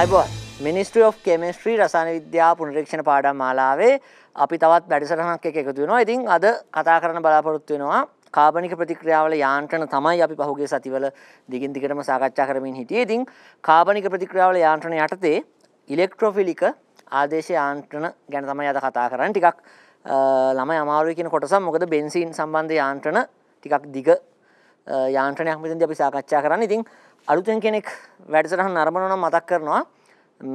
අයිබෝන් මිනිස්ට්‍රිය of chemistry රසාන විද්‍යා පුනරක්ෂණ පාඩම් මාලාවේ අපි තවත් වැඩසටහක් එක එකතු වෙනවා ඉතින් අද කතා කරන බලාපොරොත්තු වෙනවා කාබනික ප්‍රතික්‍රියාවල යාන්ත්‍රණ තමයි අපි පහුගේ සතිවල දිගින් දිගටම සාකච්ඡා කරමින් හිටියේ ඉතින් කාබනික ප්‍රතික්‍රියාවල යාන්ත්‍රණ යටතේ ඉලෙක්ට්‍රොෆිලික ආදේශ යාන්ත්‍රණ ගැන තමයි අද කතා කරන්න ටිකක් ළම අමාරුව කියන කොටසම් මොකද බෙන්සිීන් සම්බන්ධ යාන්ත්‍රණ ටිකක් දිග යාන්ත්‍රණයක් මෙතින් අපි සාකච්ඡා කරන්න ඉතින් අලුතෙන් කෙනෙක් වැඩසටහන් නරඹනවන මතක් කරනවා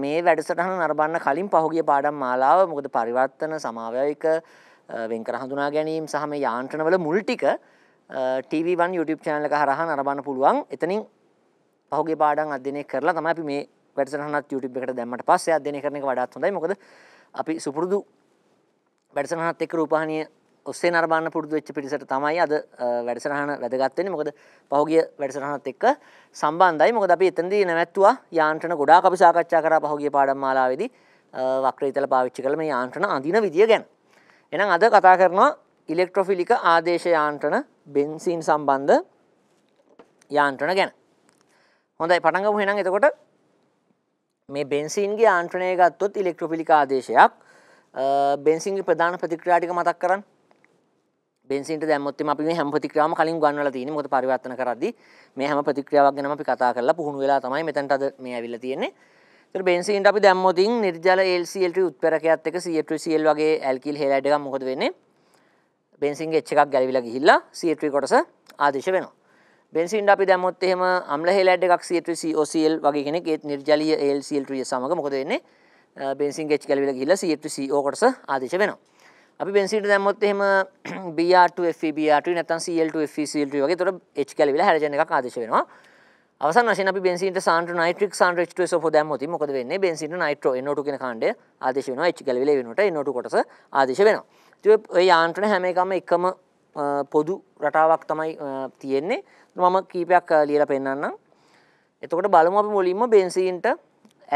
මේ වැඩසටහන නරබන්න කලින් පහුගිය පාඩම් මාලාව මොකද පරිවර්තන සමාවයක වෙන් කර හඳුනා ගැනීම් සහ මේ යාන්ත්‍රණවල මුල් ටික TV1 YouTube channel එක හරහා නරඹන්න පුළුවන්. එතනින් පහුගිය පාඩම් අධ්‍යයනය කරලා තමයි අපි මේ වැඩසටහනත් YouTube එකට දැම්මට පස්සේ අධ්‍යයනය කරන එක වඩාත් හොඳයි. මොකද අපි සුපුරුදු වැඩසටහනත් එක්ක රූපවාහිනිය ඔස්සේ නරඹන්න පුරුදු වෙච්ච පිරිසට තමයි අද වැඩසටහන වැදගත් වෙන්නේ. මොකද පහුගිය වැඩසටහනත් එක්ක සම්බන්ධයි. මොකද අපි එතනදී නැවැත්තුවා යාන්ත්‍රණ ගොඩාක් අපි සාකච්ඡා කරා පහුගිය පාඩම් මාලාවේදී වක්‍රීතල පාවිච්චි කළ මේ යාන්ත්‍රණ අඳින විදිය ගැන. එහෙනම් අද කතා කරනවා ඉලෙක්ට්‍රොෆිලික ආදේශ යාන්ත්‍රණ බෙන්සීන් සම්බන්ධ යාන්ත්‍රණ ගැන. හොඳයි පටන් ගමු එහෙනම් එතකොට මේ බෙන්සීන්ගේ යාන්ත්‍රණය ගත්තොත් ඉලෙක්ට්‍රොෆිලික ආදේශයක් බෙන්සින්ගේ ප්‍රධාන ප්‍රතික්‍රියා ටික මතක් කරන්න බෙන්සින්ට දැම්මොත් අපි මේ හැම ප්‍රතික්‍රියාවම කලින් ගන්නවලා තියෙන්නේ මොකද පරිවර්තන කරද්දී මේ හැම ප්‍රතික්‍රියාවක් ගැනම අපි කතා කරලා පුහුණු වෙලා තමයි මෙතනට අද මේ ඇවිල්ලා තියෙන්නේ. ඒතර බෙන්සින්ට අපි දැම්මොත් නිර්ජල LCl3 උත්ප්‍රේරකයත් එක්ක CH3Cl වගේ ඇල්කිල් හේලයිඩ් එකක් මොකද වෙන්නේ? බෙන්සින්ගේ H එකක් ගැලවිලා ගිහිල්ලා CH3 කොටස ආදේශ වෙනවා. බෙන්සින්ට අපි දැම්මොත් එහෙම අම්ල හේලයිඩ් එකක් CH3COCl වගේ කෙනෙක් ඒත් නිර්ජලීය AlCl3 සමග මොකද වෙන්නේ? බෙන්සින්ගේ H ගැලවිලා ගිහිල්ලා CH3CO කොටස ආදේශ වෙනවා. අපි බෙන්සීන්ට දැම්මොත් එහෙම BR2 Fe BR2 e, නැත්නම් Cl2 Fe Cl2 e වගේ. ඒතොර H කැලවිලා හැරජන් එකක් ආදේශ වෙනවා. අවසන් වශයෙන් අපි බෙන්සීන්ට සාන්ද්‍ර නයිට්‍රික් සාන්ද්‍ර H2SO4 දැම්මොත් මොකද වෙන්නේ? බෙන්සීන්ට නයිට්‍රෝ NO2 කියන කාණ්ඩය ආදේශ වෙනවා. H ගැලවිලා වෙනකොට NO2 කොටස ආදේශ වෙනවා. ඉතින් ඔය යාන්ත්‍රණ හැම එකම එකම පොදු රටාවක් තමයි තියෙන්නේ. මම කීපයක් ලියලා පෙන්නන්නම්. එතකොට බලමු අපි මුලින්ම බෙන්සීන්ට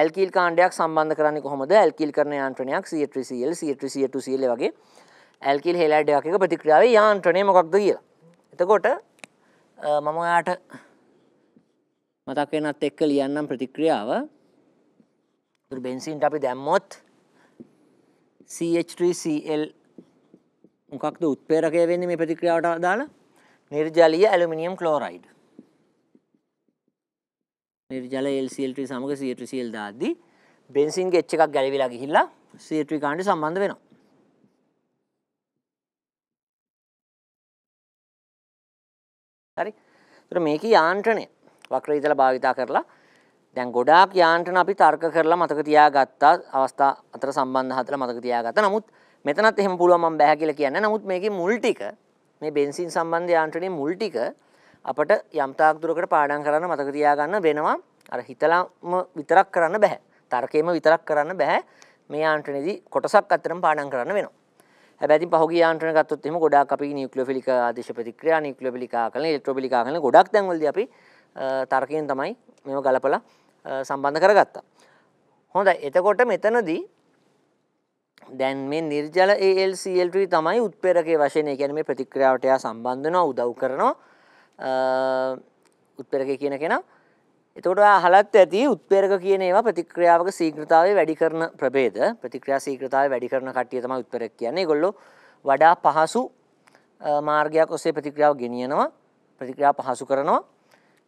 ඇල්කීල් කාණ්ඩයක් සම්බන්ධ කරන්නේ කොහොමද ඇල්කීල් කරන යාන්ත්‍රණයක් C3Cl C3C2Cl වගේ ඇල්කීල් හෙලයිඩ් එකක ප්‍රතික්‍රියාවේ යාන්ත්‍රණය මොකක්ද කියලා. එතකොට මම ඔයාට මතක් වෙනත් එක්ක ලියන්නම් ප්‍රතික්‍රියාව. ඒත් බෙන්සීන්ට අපි දැම්මොත් CH3Cl මොකක්ද උත්පේරකය වෙන්නේ මේ ප්‍රතික්‍රියාවට අදාළ? නිර්ජලීය ඇලුමිනියම් ක්ලෝරයිඩ්. නිර්ජල LCl3 සමග CH3Cl දාද්දී බෙන්සින්ගේ H එකක් ගැලවිලා ගිහිල්ලා CH3 කාණ්ඩේ සම්බන්ධ වෙනවා. හරි. ඒතර මේකේ යාන්ත්‍රණය වක්‍ර ඉදලා භාවිතා කරලා දැන් ගොඩාක් යාන්ත්‍රණ අපි තර්ක කරලා මතක තියාගත්තා අවස්ථා අතර සම්බන්ධ හදලා මතක තියාගත්තා. නමුත් මෙතනත් එහෙම පුළුවන් මම බෑ කියලා කියන්නේ. නමුත් මේකේ මුල් ටික මේ බෙන්සින් සම්බන්ධ යාන්ත්‍රණයේ මුල් ටික අපට යම්තාක් දුරකට පාඩම් කරන්න මතක තියාගන්න වෙනවා. අර හිතලාම විතරක් කරන්න බෑ. තර්කයේම විතරක් කරන්න බෑ. මේ යාන්ත්‍රණයේදී කොටසක් අතරම පාඩම් කරන්න වෙනවා. හැබැයි ඉතින් පහුගිය යාන්ත්‍රණ ගත්තොත් එහෙම ගොඩාක් අපි නියුක්ලියොෆිලික ආදේශ ප්‍රතික්‍රියා, නියුක්ලියොෆිලික ආකලන, ඉලෙක්ට්‍රොෆිලික ආකලන ගොඩාක් තැන්වලදී අපි තර්කයෙන් තමයි මේව ගලපලා සම්බන්ධ කරගත්තා. හොඳයි. එතකොට මෙතනදී දැන් මේ නිර්ජල ALCL3 තමයි උත්පේරකයේ වශයෙන් ඒ කියන්නේ මේ ප්‍රතික්‍රියාවට එයා සම්බන්ධ වෙනවා උදව් කරනවා උත්පෙරක කියන කෙනා. එතකොට හලත් ඇති උත්පේරක කියන ඒවා ප්‍රතික්‍රියාවක සීග්‍රතාවය වැඩි කරන ප්‍රබේද ප්‍රතික්‍රියා සීග්‍රතාවය වැඩි කරන කට්ටිය තමයි උත්පේරක කියන්නේ. ඒගොල්ලෝ වඩා පහසු මාර්ගයක් ඔස්සේ ප්‍රතික්‍රියාව ගෙනියනවා. ප්‍රතික්‍රියාව පහසු කරනවා.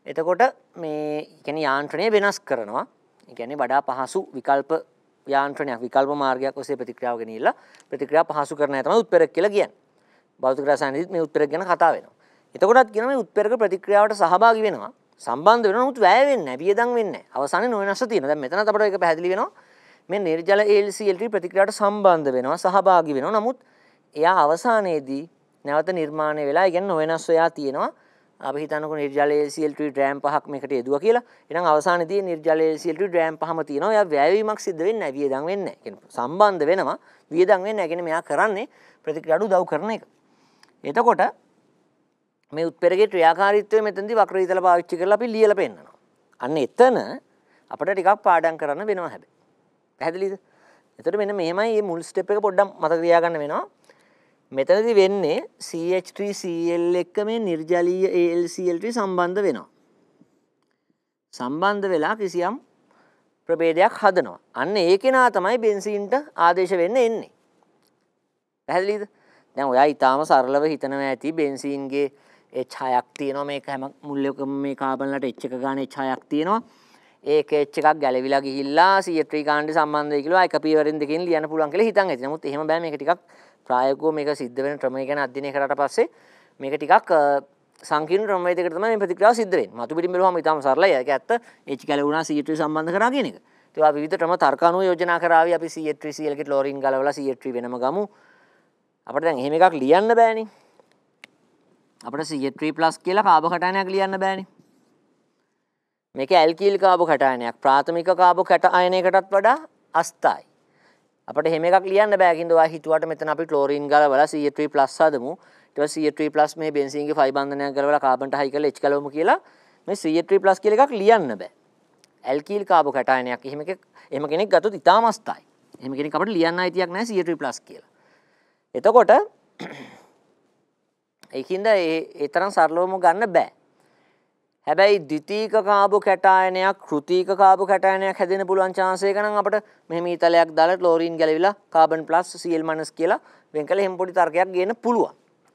එතකොට මේ කියන්නේ යාන්ත්‍රණය වෙනස් කරනවා. ඒ කියන්නේ වඩා පහසු විකල්ප යාන්ත්‍රණයක් විකල්ප මාර්ගයක් ඔස්සේ ප්‍රතික්‍රියාව ගෙනියලා ප්‍රතික්‍රියාව පහසු කරන අය තමයි උත්පේරක කියලා කියන්නේ. භෞතික රසායනයේත් මේ උත්පේරක ගැන කතා වෙනවා. එතකොටත් කියන මේ උත්පෙරක ප්‍රතික්‍රියාවට සහභාගී වෙනවා සම්බන්ධ වෙනවා නමුත් වැය වෙන්නේ නැහැ වියදම් වෙන්නේ නැහැ අවසානයේ නොවෙනස් තියෙනවා දැන් මෙතනත් අපිට ඒක පැහැදිලි වෙනවා මේ නිර්ජල ALCLT ප්‍රතික්‍රියාවට සම්බන්ධ වෙනවා සහභාගී වෙනවා නමුත් එයා අවසානයේදී නැවත නිර්මාණය වෙලා ඉගෙන නොවෙනස් වෙලා තියෙනවා අපි හිතනකො නිර්ජල ALCLT ඩ්‍රෑම් පහක් මේකට යදුවා කියලා එහෙනම් අවසානයේදී නිර්ජල ALCLT ඩ්‍රෑම් පහම තියෙනවා එයා වැයවීමක් සිද්ධ වෙන්නේ නැහැ වියදම් වෙන්නේ නැහැ කියන්නේ සම්බන්ධ වෙනවා වියදම් වෙන්නේ නැහැ කියන්නේ මෙයා කරන්නේ ප්‍රතික්‍රියාවට උදව් කරන එක එතකොට මේ උත්පෙරගේ ක්‍රියාකාරීත්වය මෙතනදි වක්‍ර ඉතල පාවිච්චි කරලා අපි ලියලා පෙන්නනවා. අන්න එතන අපිට ටිකක් පාඩම් කරන්න වෙනවා හැබැයි. පැහැදිලිද? එතකොට මෙන්න මෙහෙමයි මේ මුල් ස්ටෙප් එක පොඩ්ඩක් මතක තියාගන්න වෙනවා. මෙතනදි වෙන්නේ CH3 Cl එක්ක මේ නිර්ජලීය AlCl3 සම්බන්ධ වෙනවා. සම්බන්ධ වෙලා කිසියම් ප්‍රභේදයක් හදනවා. අන්න ඒ කෙනා තමයි බෙන්සීන්ට ආදේශ වෙන්න එන්නේ. පැහැදිලිද? දැන් ඔයා ඊටාම සරලව හිතනවා ඇති බෙන්සීන්ගේ ඒ ඡායක් තියෙනවා මේක හැම මුල්ලකම මේ කාබන් වලට H එක ගානේ ඡායක් තියෙනවා. ඒක H එකක් ගැලවිලා ගිහිල්ලා CH3 කාණ්ඩ සම්බන්ධයි කියලා එක පීවරෙන් දෙකකින් ලියන්න පුළුවන් කියලා හිතන් ඇති. නමුත් එහෙම බෑ මේක ටිකක් ප්‍රායෝගිකව මේක සිද්ධ වෙන ක්‍රමය ගැන අධ්‍යයනය කරාට පස්සේ මේක ටිකක් සංකීර්ණ ක්‍රමවේදයකට තමයි මේ ප්‍රතික්‍රියාව සිද්ධ වෙන්නේ. මතු පිටින් බැලුවම ඊටම සරලයි. ඒක ඇත්ත H ගැලවුණා CH3 සම්බන්ධ කරා කියන එක. ඒවා විවිධ ක්‍රම තර්ක අනුව යෝජනා කරાવી අපි CH3 CL එකට ලෝරින් ගලවලා CH3 වෙනම ගමු. අපිට දැන් එහෙම එකක් ලියන්න බෑනේ. අපිට CH3+ කියලා කාබෝ කටායනයක් ලියන්න බෑනේ. මේක ඇල්කීල් කාබෝ කටායනයක්. ප්‍රාථමික කාබෝ කටායනයකටත් වඩා අස්ථායි. අපිට හැම එකක් ලියන්න බෑ කින්ද ඔයා හිතුවට මෙතන අපි ක්ලෝරින් ගලවලා CH3+ හදමු. ඊට පස්සේ CH3+ මේ බෙන්සීන්ගේ 5 බන්ධනයක් ගලවලා කාබන්ට හයි කරලා H කලවමු කියලා මේ CH3+ කියලා එකක් ලියන්න බෑ. ඇල්කීල් කාබෝ කටායනයක් එහෙම එකක් එහෙම කෙනෙක් ගත්තොත් ඉතාම අස්ථායි. එහෙම කෙනෙක් අපිට ලියන්න අයිතියක් නැහැ CH3+ කියලා. එතකොට ඒකින්ද ඒ තරම් සරලවම ගන්න බෑ. හැබැයි ද්විතීක කාබෝ කැටායනයක් කෘතීක කාබෝ කැටායනයක් හැදෙන්න පුළුවන් chance එක නම් අපිට මෙහෙම ඊතලයක් දාලා ක්ලෝරින් ගැලවිලා කාබන් ප්ලස් Cl- කියලා වෙන් කළ එහෙම පොඩි තර්කයක් ගේන්න පුළුවන්.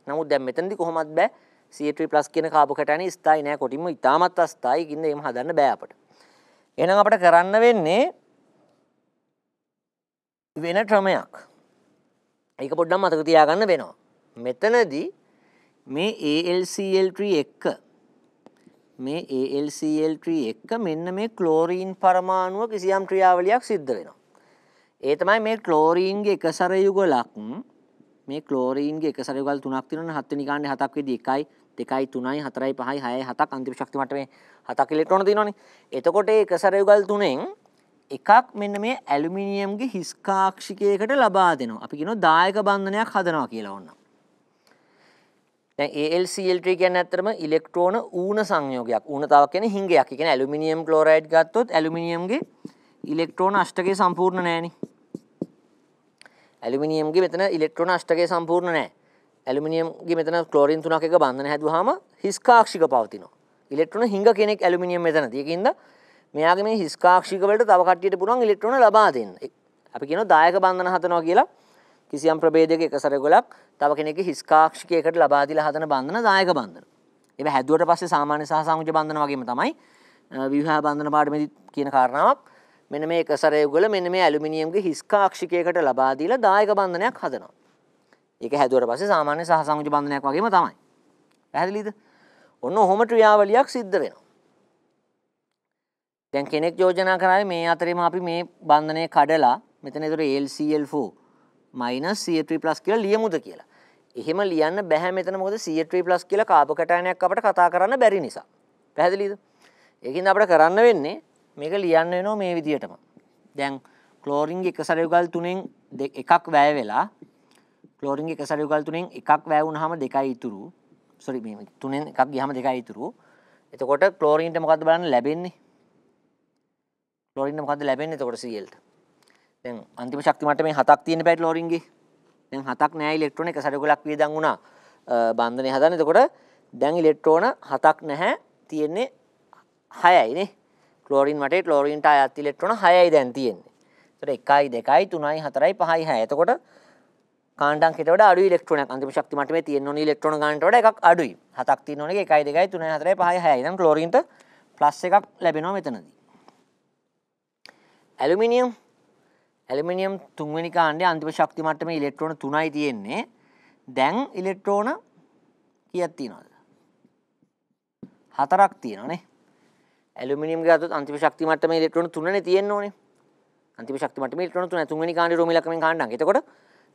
නමුත් දැන් මෙතනදී කොහොමත් බෑ CH3+ කියන කාබෝ කැටායන ස්ථායි නෑ කොටින්ම ඉතාමත් අස්ථායි කින්ද එහෙම හදන්න බෑ අපට. එහෙනම් අපිට කරන්න වෙන්නේ වෙන ක්‍රමයක්. ඒක පොඩ්ඩක් මතක තියාගන්න වෙනවා. මෙතනදී මේ ALCL tree එක්ක මේ ALCL tree එක්ක මෙන්න මේ ක්ලෝරීන් පරමාණුව කිසියම් ක්‍රියාවලියක් සිද්ධ වෙනවා. ඒ තමයි මේ ක්ලෝරීන්ගේ එකසර යුගලක් මේ ක්ලෝරීන්ගේ එකසර යුගල් තුනක් තියෙනවනේ හත් වෙනි කාණ්ඩේ හතක් වෙදී 1යි 2යි 3යි 4යි 5යි 6යි 7ක් අන්තිම ශක්ති මට්ටමේ හතක් ඉලෙක්ට්‍රෝන තියෙනවනේ. එතකොට මේ එකසර යුගල් තුනෙන් එකක් මෙන්න මේ ඇලුමිනියම්ගේ හිස්කාක්ෂිකයකට ලබා දෙනවා. අපි කියනවා දායක බන්ධනයක් හදනවා කියලා ඕනවා. දැන් AlCl3 කියන්නේ ඇත්තටම ඉලෙක්ට්‍රෝන ඌන සංයෝගයක්. ඌනතාවක් කියන්නේ හිඟයක්. ඒ කියන්නේ ඇලුමිනියම් ක්ලෝරයිඩ් ගත්තොත් ඇලුමිනියම්ගේ ඉලෙක්ට්‍රෝන අෂ්ටකය සම්පූර්ණ නෑනේ. ඇලුමිනියම්ගේ මෙතන ඉලෙක්ට්‍රෝන අෂ්ටකය සම්පූර්ණ නෑ. ඇලුමිනියම්ගේ මෙතන ක්ලෝරින් තුනක් එක බන්ධන හැදුවාම හිස්කාක්ෂික පවතිනවා. ඉලෙක්ට්‍රෝන හිඟ කෙනෙක් ඇලුමිනියම් මෙතනදී. ඒකින්ද මෙයාගේ මේ හිස්කාක්ෂික වලට තව කට්ටියට පුළුවන් ඉලෙක්ට්‍රෝන ලබා දෙන්න. අපි කියනවා දායක බන්ධන හදනවා කියලා කිසියම් ප්‍රභේදයක එක සරගොලක් තව කෙනෙක්ගේ හිස් කාක්ෂිකයකට ලබා දීලා හදන බන්ධන දායක බන්ධන. ඒවා හැදුවට පස්සේ සාමාන්‍ය සහ සමුච්ච බන්ධන වගේම තමයි ව්‍යුහ බන්ධන පාඩමේදී කියන කාරණාවක් මෙන්න මේ එක සරයුගල මෙන්න මේ ඇලුමිනියම්ගේ හිස් කාක්ෂිකයකට ලබා දීලා දායක බන්ධනයක් හදනවා. ඒක හැදුවට පස්සේ සාමාන්‍ය සහ සමුච්ච බන්ධනයක් වගේම තමයි. පැහැදිලිද? ඔන්න ඔහොම ක්‍රියාවලියක් සිද්ධ වෙනවා. දැන් කෙනෙක් යෝජනා කරාවේ මේ අතරේම අපි මේ බන්ධනය කඩලා මෙතන ඒතර LCL4 මයිනස් C3+ කියලා ලියමුද කියලා. එහෙම ලියන්න බැහැ මෙතන මොකද C3+ කියලා කාබෝ කැටයනයක් අපට කතා කරන්න බැරි නිසා. පැහැදිලිද? ඒකින්ද අපිට කරන්න වෙන්නේ මේක ලියන්න වෙනවා මේ විදිහටම. දැන් ක්ලෝරින් එක සරයුගල් තුනෙන් එකක් වැය වෙලා ක්ලෝරින් එක සරයුගල් තුනෙන් එකක් වැය වුණාම දෙකයි ඉතුරු. සොරි මේ තුනෙන් එකක් ගියාම දෙකයි ඉතුරු. එතකොට ක්ලෝරින්ට මොකද්ද බලන්න ලැබෙන්නේ? ක්ලෝරින්ට මොකද්ද ලැබෙන්නේ එතකොට Cl ට? දැන් අන්තිම ශක්ති මට්ටමේ හතක් තියෙන පැයට ලෝරින්ගේ. දැන් හතක් නෑ ඉලෙක්ට්‍රෝන එක සඩගලක් වියදම් වුණා. බන්ධනය හදන්න. එතකොට දැන් ඉලෙක්ට්‍රෝන හතක් නැහැ. තියෙන්නේ 6යි නේ. ක්ලෝරින් වටේ ක්ලෝරින්ට අයත් ඉලෙක්ට්‍රෝන 6යි දැන් තියෙන්නේ. එතකොට 1යි 2යි 3යි 4යි 5යි 6යි. එතකොට කාණ්ඩම් කට වඩා අඩුයි ඉලෙක්ට්‍රෝනයක් අන්තිම ශක්ති මට්ටමේ තියෙන ඕනේ ඉලෙක්ට්‍රෝන ගානට වඩා එකක් අඩුයි. හතක් තියෙන ඕනේ 1යි 2යි 3යි 4යි 5යි 6යි. දැන් ක්ලෝරින්ට ප්ලස් එකක් ලැබෙනවා මෙතනදී. ඇලුමිනියම් ඇලිමිනියම් තුන්වැනි කාණ්ඩේ අන්තිම ශක්ති මට්ටමේ ඉලෙක්ට්‍රෝන 3යි තියෙන්නේ. දැන් ඉලෙක්ට්‍රෝන කීයක් තියනවද? හතරක් තියෙනවනේ. ඇලුමිනියම් ගත්තොත් අන්තිම ශක්ති මට්ටමේ ඉලෙක්ට්‍රෝන 3නේ තියෙන්න ඕනේ. අන්තිම ශක්ති මට්ටමේ ඉලෙක්ට්‍රෝන 3 තුන්වැනි කාණ්ඩේ රෝමී ලක්ෂණෙන් කාණ්ඩාංක. එතකොට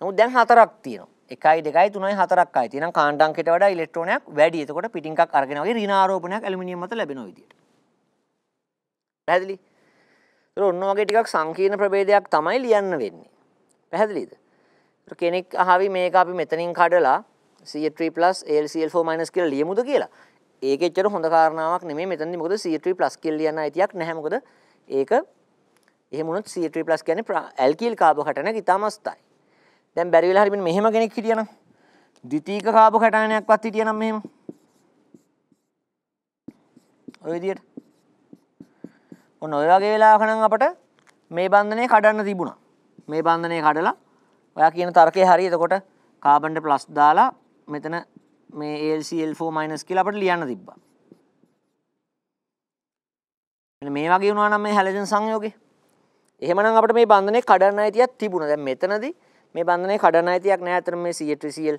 නමුත් දැන් හතරක් තියෙනවා. 1යි 2යි 3යි 4ක් ආයි. තියෙනම් කාණ්ඩාංකයට වඩා ඉලෙක්ට්‍රෝනයක් වැඩි. එතකොට පිටින් එකක් අරගෙන වගේ ඍණ ආරෝපණයක් ඇලුමිනියම් මත ලැබෙන විදියට. පැහැදිලි? ඔන්න වගේ ටිකක් සංකීර්ණ ප්‍රභේදයක් තමයි ලියන්න වෙන්නේ. පැහැදිලිද? කෙනෙක් අහවි මේක අපි මෙතනින් කඩලා CA3+ ALCl4- කියලා ලියමුද කියලා. ඒක එච්චර හොඳ කාරණාවක් නෙමෙයි මෙතනදී මොකද CA3+ කියලා ලියන්න අයිතියක් නැහැ මොකද ඒක එහෙම වුණොත් CA3+ කියන්නේ ඇල්කිල් කාබෝකටයනක ඉතාම අස්තයි. දැන් බැරි වෙලා හරි මෙන්න මෙහෙම කෙනෙක් හිටියනම් ද්විතීක කාබෝකටයනයක්වත් හිටියනම් මෙහෙම ඔය විදියට ඔන්න ඔය වගේ වෙලාකනම් අපට මේ බන්ධනය කඩන්න තිබුණා මේ බන්ධනය කඩලා ඔයා කියන තර්කය හරි එතකොට කාබන්ඩ ප්ලස් දාලා මෙතන මේ ඒල්ල්4 මයිනස් කියලා අපට ලියන්න තිබ්බා මේ වගේ වුණා නම් මේ හැලජන් සංයෝගේ එහෙමනම් අපිට මේ බන්ධනේ කඩන්න අයිතියක් තිබුණා දැන් මෙතනදී මේ බන්ධනේ කඩන්න අයිතියක් නැහැ අතර මේ CH3Cl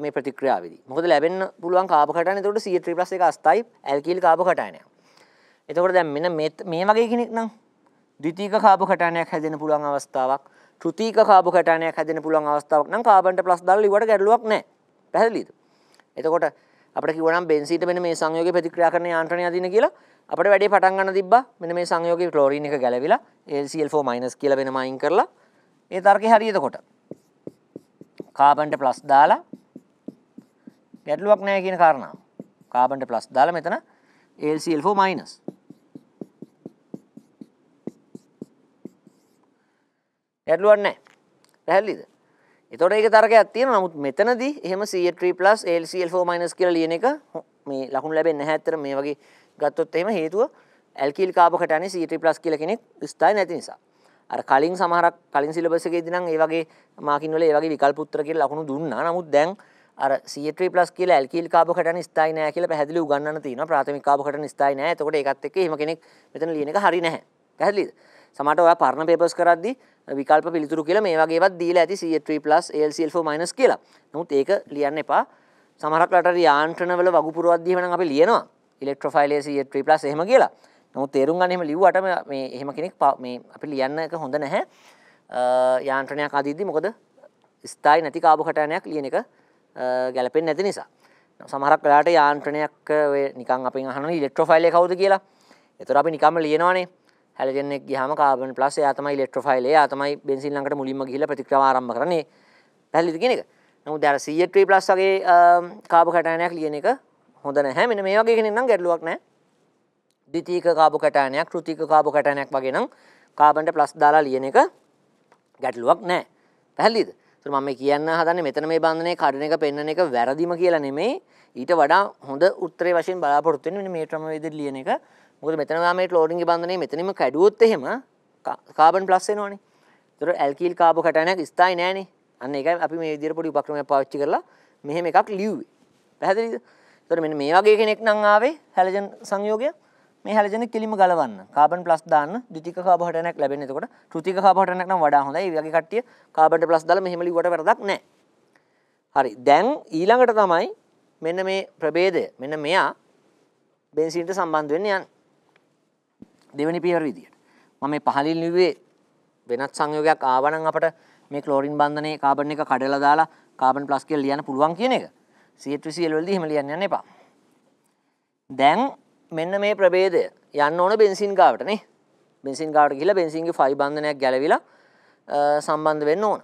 මේ ප්‍රතික්‍රියාවේදී මොකද ලැබෙන්න පුළුවන් කාබ කටයන එතකොට CH3+ එක අස්ථයි ඇල්කීල් කාබ කටයනයක් එතකොට දැන් මෙන්න මේ වගේ කෙනෙක් නම් ද්විතීක කාබෝ කටායනයක් හැදෙන්න පුළුවන් අවස්ථාවක්, තෘතීක කාබෝ කටායනයක් හැදෙන්න පුළුවන් අවස්ථාවක් නම් කාබන්ට ප්ලස් දාලා ඉවට ගැටලුවක් නැහැ. පැහැදිලිද? එතකොට අපිට කිව්වනම් බෙන්සීට මෙන්න මේ සංයෝගයේ ප්‍රතික්‍රියා කරන යාන්ත්‍රණය අදින්න කියලා අපිට වැඩේ පටන් ගන්න තිබ්බා. මෙන්න මේ සංයෝගයේ ක්ලෝරින් එක ගැලවිලා AlCl4- කියලා වෙනම අයින් කරලා ඒ තර්කේ හරියට කොට. කාබන්ට ප්ලස් දාලා ගැටලුවක් නැහැ කියන කාරණාව. කාබන්ට ප්ලස් දාලා මෙතන AlCl4- ගැටලුවන්න පැහැල්ලිද එතොට ඒක තරකයක් තියෙන නමුත් මෙතනදී එහෙම C3+ LCl4- කියලා ලියන එක මේ ලකුණු ලැබෙන්නේ නැහැ ඇත්තට මේ වගේ ගත්තොත් එහෙම හේතුව ඇල්කීල් කාබකටනේ C3+ කියලා කෙනෙක් ස්ථායි නැති නිසා. අර කලින් සමහරක් කලින් සිලබස් එකේදී නම් ඒ වගේ මාකින් වල ඒ වගේ විකල්ප උත්තර කියලා ලකුණු දුන්නා. නමුත් දැන් අර C3+ කියලා ඇල්කීල් කාබකටන ස්ථායි නැහැ කියලා පැහැදිලිව උගන්වන්න තියෙනවා. ප්‍රාථමික කාබකටන ස්ථායි නැහැ. එතකොට ඒකත් එක්ක එහෙම කෙනෙක් මෙතන ලියන එක හරි නැහැ. පැහැදිලිද? සමට ඔය පරණ පේපස් කරද්දි විකල්ප පිළිතුරු කියලා මේ වගේවත් දීලා ඇති C3+LCl4- කියලා. නමුත් ඒක ලියන්න එපා. සමහරක් රටට යාන්ත්‍රණවල වගුපුරවද්දී වෙනම් අපි ලියනවා ඉලෙක්ට්‍රොෆයිලයේ C3+ එහෙම කියලා. නමුත් තේරුම් ගන්න එහෙම ලිව්වට මේ එහෙම කෙනෙක් මේ අපි ලියන්න එක හොඳ නැහැ. යාන්ත්‍රණයක් අදීද්දි මොකද ස්ථායි නැති කාබෝකටයනයක් ලියන එක ගැලපෙන්නේ නැති නිසා. සමහරක් වෙලාට යාන්ත්‍රණයක් ඔය නිකන් අපෙන් අහනවා ඉලෙක්ට්‍රොෆයිල් එක කවුද කියලා. ඒතර අපි නිකම්ම ලියනවානේ. හැලජන් එක ගියාම කාබන් ප්ලස් එයා තමයි ඉලෙක්ට්‍රොෆයිල් එයා තමයි බෙන්සින් ළඟට මුලින්ම ගිහිල්ලා ප්‍රතික්‍රියාව ආරම්භ කරන්නේ පැහැදිලිද කියන එක. නමුත් අර CH3+ වගේ කාබෝ කටායනයක් ලියන එක හොඳ නැහැ. මෙන්න මේ වගේ කෙනෙක් නම් ගැටලුවක් නැහැ. ද්විතීක කාබෝ කටායනයක්, තෘතීක කාබෝ කටායනයක් වගේ නම් කාබන්ට ප්ලස් දාලා ලියන එක ගැටලුවක් නැහැ. පැහැදිලිද? ඒතර මම කියන්න හදන්නේ මෙතන මේ බන්ධනේ කඩන එක පෙන්වන එක වැරදිම කියලා නෙමෙයි. ඊට වඩා හොඳ උත්තරේ වශයෙන් බලාපොරොත්තු වෙන්නේ මෙන්න මේ ක්‍රමවේදෙ ලියන එක මොකද මෙතන මේ ක්ලෝරින් බන්ධනය මෙතනම කැඩුවොත් එහෙම කාබන් ප්ලස් වෙනවනේ. ඒතර ඇල්කිල් කාබෝ කටයනක් ස්ථායි නෑනේ. අන්න ඒකයි අපි මේ විදිහට පොඩි උපක්‍රමයක් පාවිච්චි කරලා මෙහෙම එකක් ලියුවේ. පැහැදිලිද? ඒතර මෙන්න මේ වගේ කෙනෙක් නම් ආවේ හැලජන් සංයෝගය. මේ හැලජන් කෙලිම ගලවන්න. කාබන් ප්ලස් දාන්න ද්විතික කාබෝ කටයනක් ලැබෙන්නේ එතකොට. තෘතික කාබෝ කටයනක් නම් වඩා හොඳයි. ඒ වගේ කට්ටිය කාබන් ප්ලස් දාලා මෙහෙම ලියුවට වැරදක් නෑ. හරි. දැන් ඊළඟට තමයි මෙන්න මේ ප්‍රභේදය. මෙන්න මෙයා බෙන්සීන්ට සම්බන්ධ වෙන්නේ යන්නේ. දෙවනි පියවර විදියට. මම මේ පහලින් ලිව්වේ වෙනත් සංයෝගයක් ආවනම් අපට මේ ක්ලෝරින් බන්ධනයේ කාබන් එක කඩලා දාලා කාබන් ප්ලස් කියලා ලියන්න පුළුවන් කියන එක. CH3Cl වලදී එහෙම ලියන්න යන්න එපා. දැන් මෙන්න මේ ප්‍රභේදය යන්න ඕන බෙන්සින් ගාවට නේ. බෙන්සින් ගාවට ගිහිල්ලා බෙන්සින්ගේ 5 බන්ධනයක් ගැලවිලා සම්බන්ධ වෙන්න ඕන.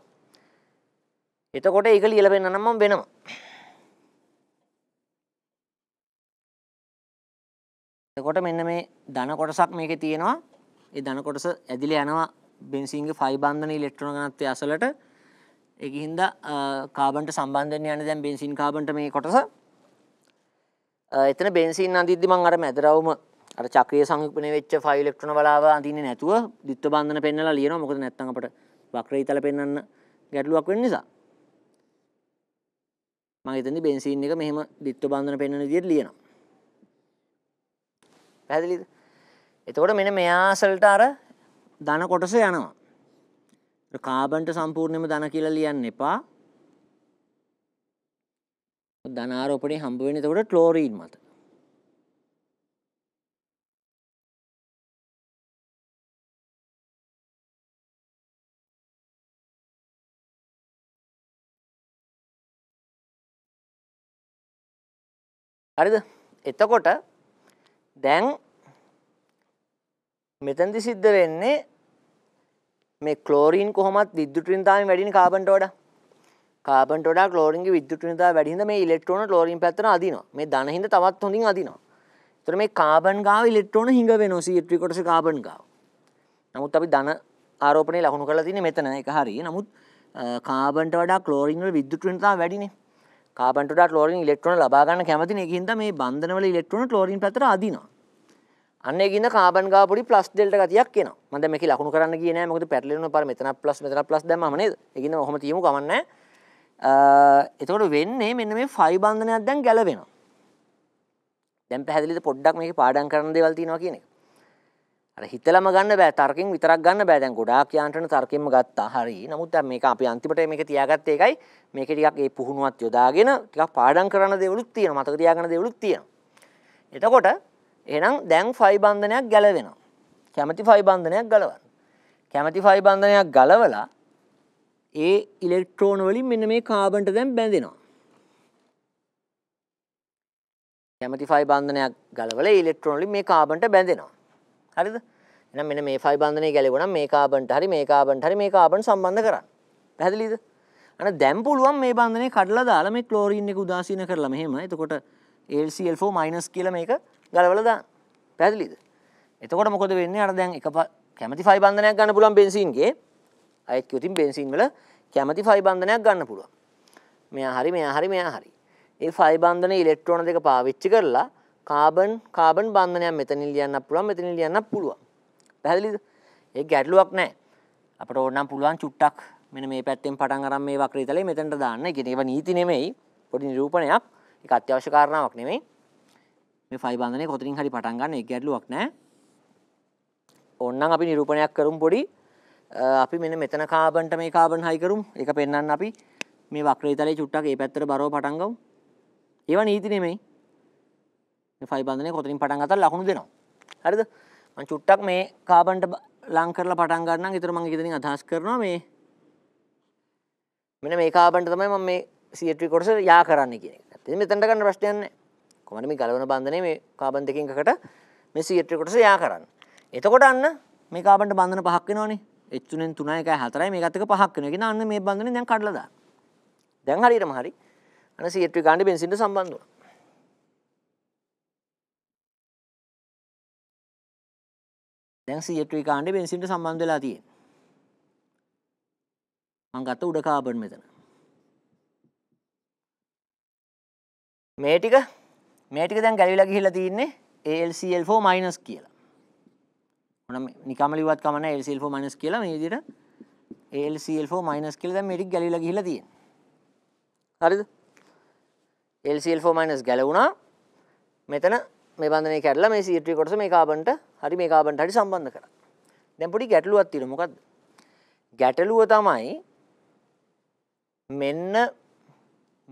එතකොට ඒක ලියලා පෙන්නනම් මම වෙනවා. එකොට මෙන්න මේ ධන කොටසක් මේකේ තියෙනවා. ඒ ධන කොටස ඇදිලා යනවා බෙන්සීන්ගේ 5 බන්ධන ඉලෙක්ට්‍රෝන ඝනත්වය අසලට. ඒක හින්දා කාබන්ට සම්බන්ධ වෙන්න යන්නේ දැන් බෙන්සීන් කාබන්ට මේ කොටස. එතන බෙන්සීන් අඳිද්දි මම අර මැදරවුම අර චක්‍රීය සංයුක්තනේ වෙච්ච 5 ඉලෙක්ට්‍රෝන වලාව අඳින්නේ නැතුව ද්විත්ව බන්ධන පෙන්නලා ලියනවා. මොකද නැත්තම් අපිට වක්‍ර ඊතල පෙන්වන්න ගැටලුවක් වෙන්න නිසා. මම එතනදී බෙන්සීන් එක මෙහෙම ද්විත්ව බන්ධන පෙන්වන විදිහට ලියනවා. පැදිලිද. එතකොට මෙන මෙයාසල්ට අර දන කොටස යනවා. කාබන්ට සම්පූර්ණයම දන කියලා ලියන්න එපා. ධනාරෝපණය හම්බුවෙන එතකොට ක්ලෝරීන් මත. හරිද? එතකොට දැන් මෙතැදි සිද්ධ වෙන්නේ මේ කලෝරීන් කොහොමත් විද්‍යුට්‍රින්තාම වැඩිනි කාබන්ට වඩා කාබට ොඩ ලෝරින් විදුටනතා වැඩිහිද මේ ඉලෙක්ට්‍රෝන ලෝරින් පැත්තන අදින මේ දනහිද තවත් හොඳින් අදිනවා තර මේ කාබන් ගාව ඉලෙක්ට්‍රෝන හිඟ වෙන සීට්‍රිකොටස කාබන් ගාව නමුත් අපි දන ආරෝපනය ලහුණු කල තින මෙතන එක හරි නමුත් කාබට වඩා කලෝරින්වල විදුටනතා වැඩින කාබට ලෝරින් ඉලෙක්ට්‍රෝන ලබාගන්න කැමති හිද මේ බන්ධනවල ඉලෙක්ට්‍රෝන ලෝරින් පැතර අදිනවා අන්න ඒකින්ද කාබන් ගාව පොඩි ප්ලස් ඩෙල්ටා ගතියක් එනවා. මම දැන් මේකේ ලකුණු කරන්න ගියේ නෑ. මොකද පැටලෙන පාර මෙතන ප්ලස් මෙතන ප්ලස් දැම්මම නේද? ඒකින්ද ඔහොම තියමු කමක් නෑ. එතකොට වෙන්නේ මෙන්න මේ ෆයි බන්ධනයක් දැන් ගැලවෙනවා. දැන් පැහැදිලිද පොඩ්ඩක් මේකේ පාඩම් කරන දේවල් තියෙනවා කියන එක. අර හිතලම ගන්න බෑ තර්කෙන් විතරක් ගන්න බෑ දැන් ගොඩාක් යාන්ත්‍රණ තර්කෙන්ම ගත්තා. හරි. නමුත් දැන් මේක අපි අන්තිමට මේක තියාගත්තේ ඒකයි. මේකේ ටිකක් ඒ පුහුණුවත් යොදාගෙන ටිකක් පාඩම් කරන දේවලුත් තියෙනවා. මතක තියාගන්න දේවලුත් තියෙනවා. එතකොට එහෙනම් දැන් ෆයි බන්ධනයක් ගැලවෙනවා. කැමැති ෆයි බන්ධනයක් ගලවන්න. කැමැති ෆයි බන්ධනයක් ගලවලා ඒ ඉලෙක්ට්‍රෝන වලින් මෙන්න මේ කාබන්ට දැන් බැඳෙනවා. කැමැති ෆයි බන්ධනයක් ගලවලා ඉලෙක්ට්‍රෝන වලින් මේ කාබන්ට බැඳෙනවා. හරිද? එහෙනම් මෙන්න මේ ෆයි බන්ධනය ගැලවුණා මේ කාබන්ට හරි මේ කාබන්ට හරි මේ කාබන් සම්බන්ධ කරන්න. පැහැදිලිද? අන දැන් පුළුවන් මේ බන්ධනේ කඩලා දාලා මේ ක්ලෝරින් එක උදාසීන කරලා මෙහෙම. එතකොට LCl4- කියලා මේක ගලවල දාන්න. පැහැදිලිද? එතකොට මොකද වෙන්නේ? අර දැන් එක කැමැති ෆයි බන්ධනයක් ගන්න පුළුවන් බෙන්සින්ගේ. අයෙක් කිව්වොතින් බෙන්සින් වල කැමැති ෆයි බන්ධනයක් ගන්න පුළුවන්. මෙයා හරි මෙයා හරි මෙයා හරි. ඒ ෆයි බන්ධන ඉලෙක්ට්‍රෝන දෙක පාවිච්චි කරලා කාබන් කාබන් බන්ධනයක් මෙතනින් ලියන්න පුළුවන් මෙතනින් ලියන්න පුළුවන්. පැහැදිලිද? ඒක ගැටලුවක් නැහැ. අපට ඕනනම් පුළුවන් චුට්ටක් මෙන්න මේ පැත්තෙන් පටන් අරන් මේ වක්‍රය තලයේ මෙතනට දාන්න. ඒ කියන්නේ ඒවා නීති නෙමෙයි. පොඩි නිරූපණයක්. ඒක අත්‍යවශ්‍ය කාරණාවක් නෙමෙයි. මේ ෆයි බන්ධනය කොතරින් හරි පටන් ගන්න එක ගැටලුවක් නෑ. ඔන්නම් අපි නිරූපණයක් කරුම් පොඩි අපි මෙන්න මෙතන කාබන්ට මේ කාබන් හයිකරුම් එක පෙන්න්න අපි මේ වක්්‍රේතරේ චුට්ටක් ඒ පැත්තර බරෝ පටන්ගව ඒවා නීති නෙමෙයි ෆයි බන්ධනය කොතරින් පටන් අතල් ලහුණු දෙනවා. හරිද චුට්ටක් මේ කාබන්ට ලංකරල පටන් ගන්න ඉතර මගේ ඉතිරින් අදහස් කරනවා මේ මෙන මේ කාබන්ට තමයි ම මේ සියට්‍රි කොටස යා කරන්න කියන එක ඇති මෙතැට ගන්න ප්‍රශ්ටයන්නේ කොමට මේ ගලවන බන්ධනය මේ කාබන් දෙකින්කට මෙසි ඉට්‍රිකොටස යා කරන්න. එතකොට අන්න මේ කාබට බන්ධන පහක් වෙනවානේ එච්චුනෙන් තුනයි එකයි හතරයි මේ ගතක පහක් වෙනවා කියන අන්න මේ බන්ධනේ දැන් කඩලා දැන් හරියටම හරි. අන්න සීට්‍රි ගානේ බෙන්සින්ට සම්බන්ධ වුණා. දැන් සීට්‍රි ගානේ බෙන්සින්ට සම්බන්ධ වෙලා තියෙන්නේ. මං ගත්ත උඩ කාබන් මෙතන. මේ ටික මේටික දැන් ගැලිලා ගිහිලා තියන්නේ ALCL4 මයිනස් කියලා. මොනම් නිකම්ම ලිව්වත් කමන ALCL4 මයිනස් කියලා මේ විදිහට ALCL4 මයිනස් කියලා දැන් මේටික ගැලිලා ගිහිලා තියෙන්නේ. හරිද? LCl4 minus ගැලවුණා. මෙතන මේ බන්ධනය කැඩලා මේ C3 කොටස මේ කාබන්ට හරි මේ කාබන්ට හරි සම්බන්ධ කරා. දැන් පොඩි ගැටලුවක් තියෙනවා. මොකද්ද? ගැටලුව තමයි මෙන්න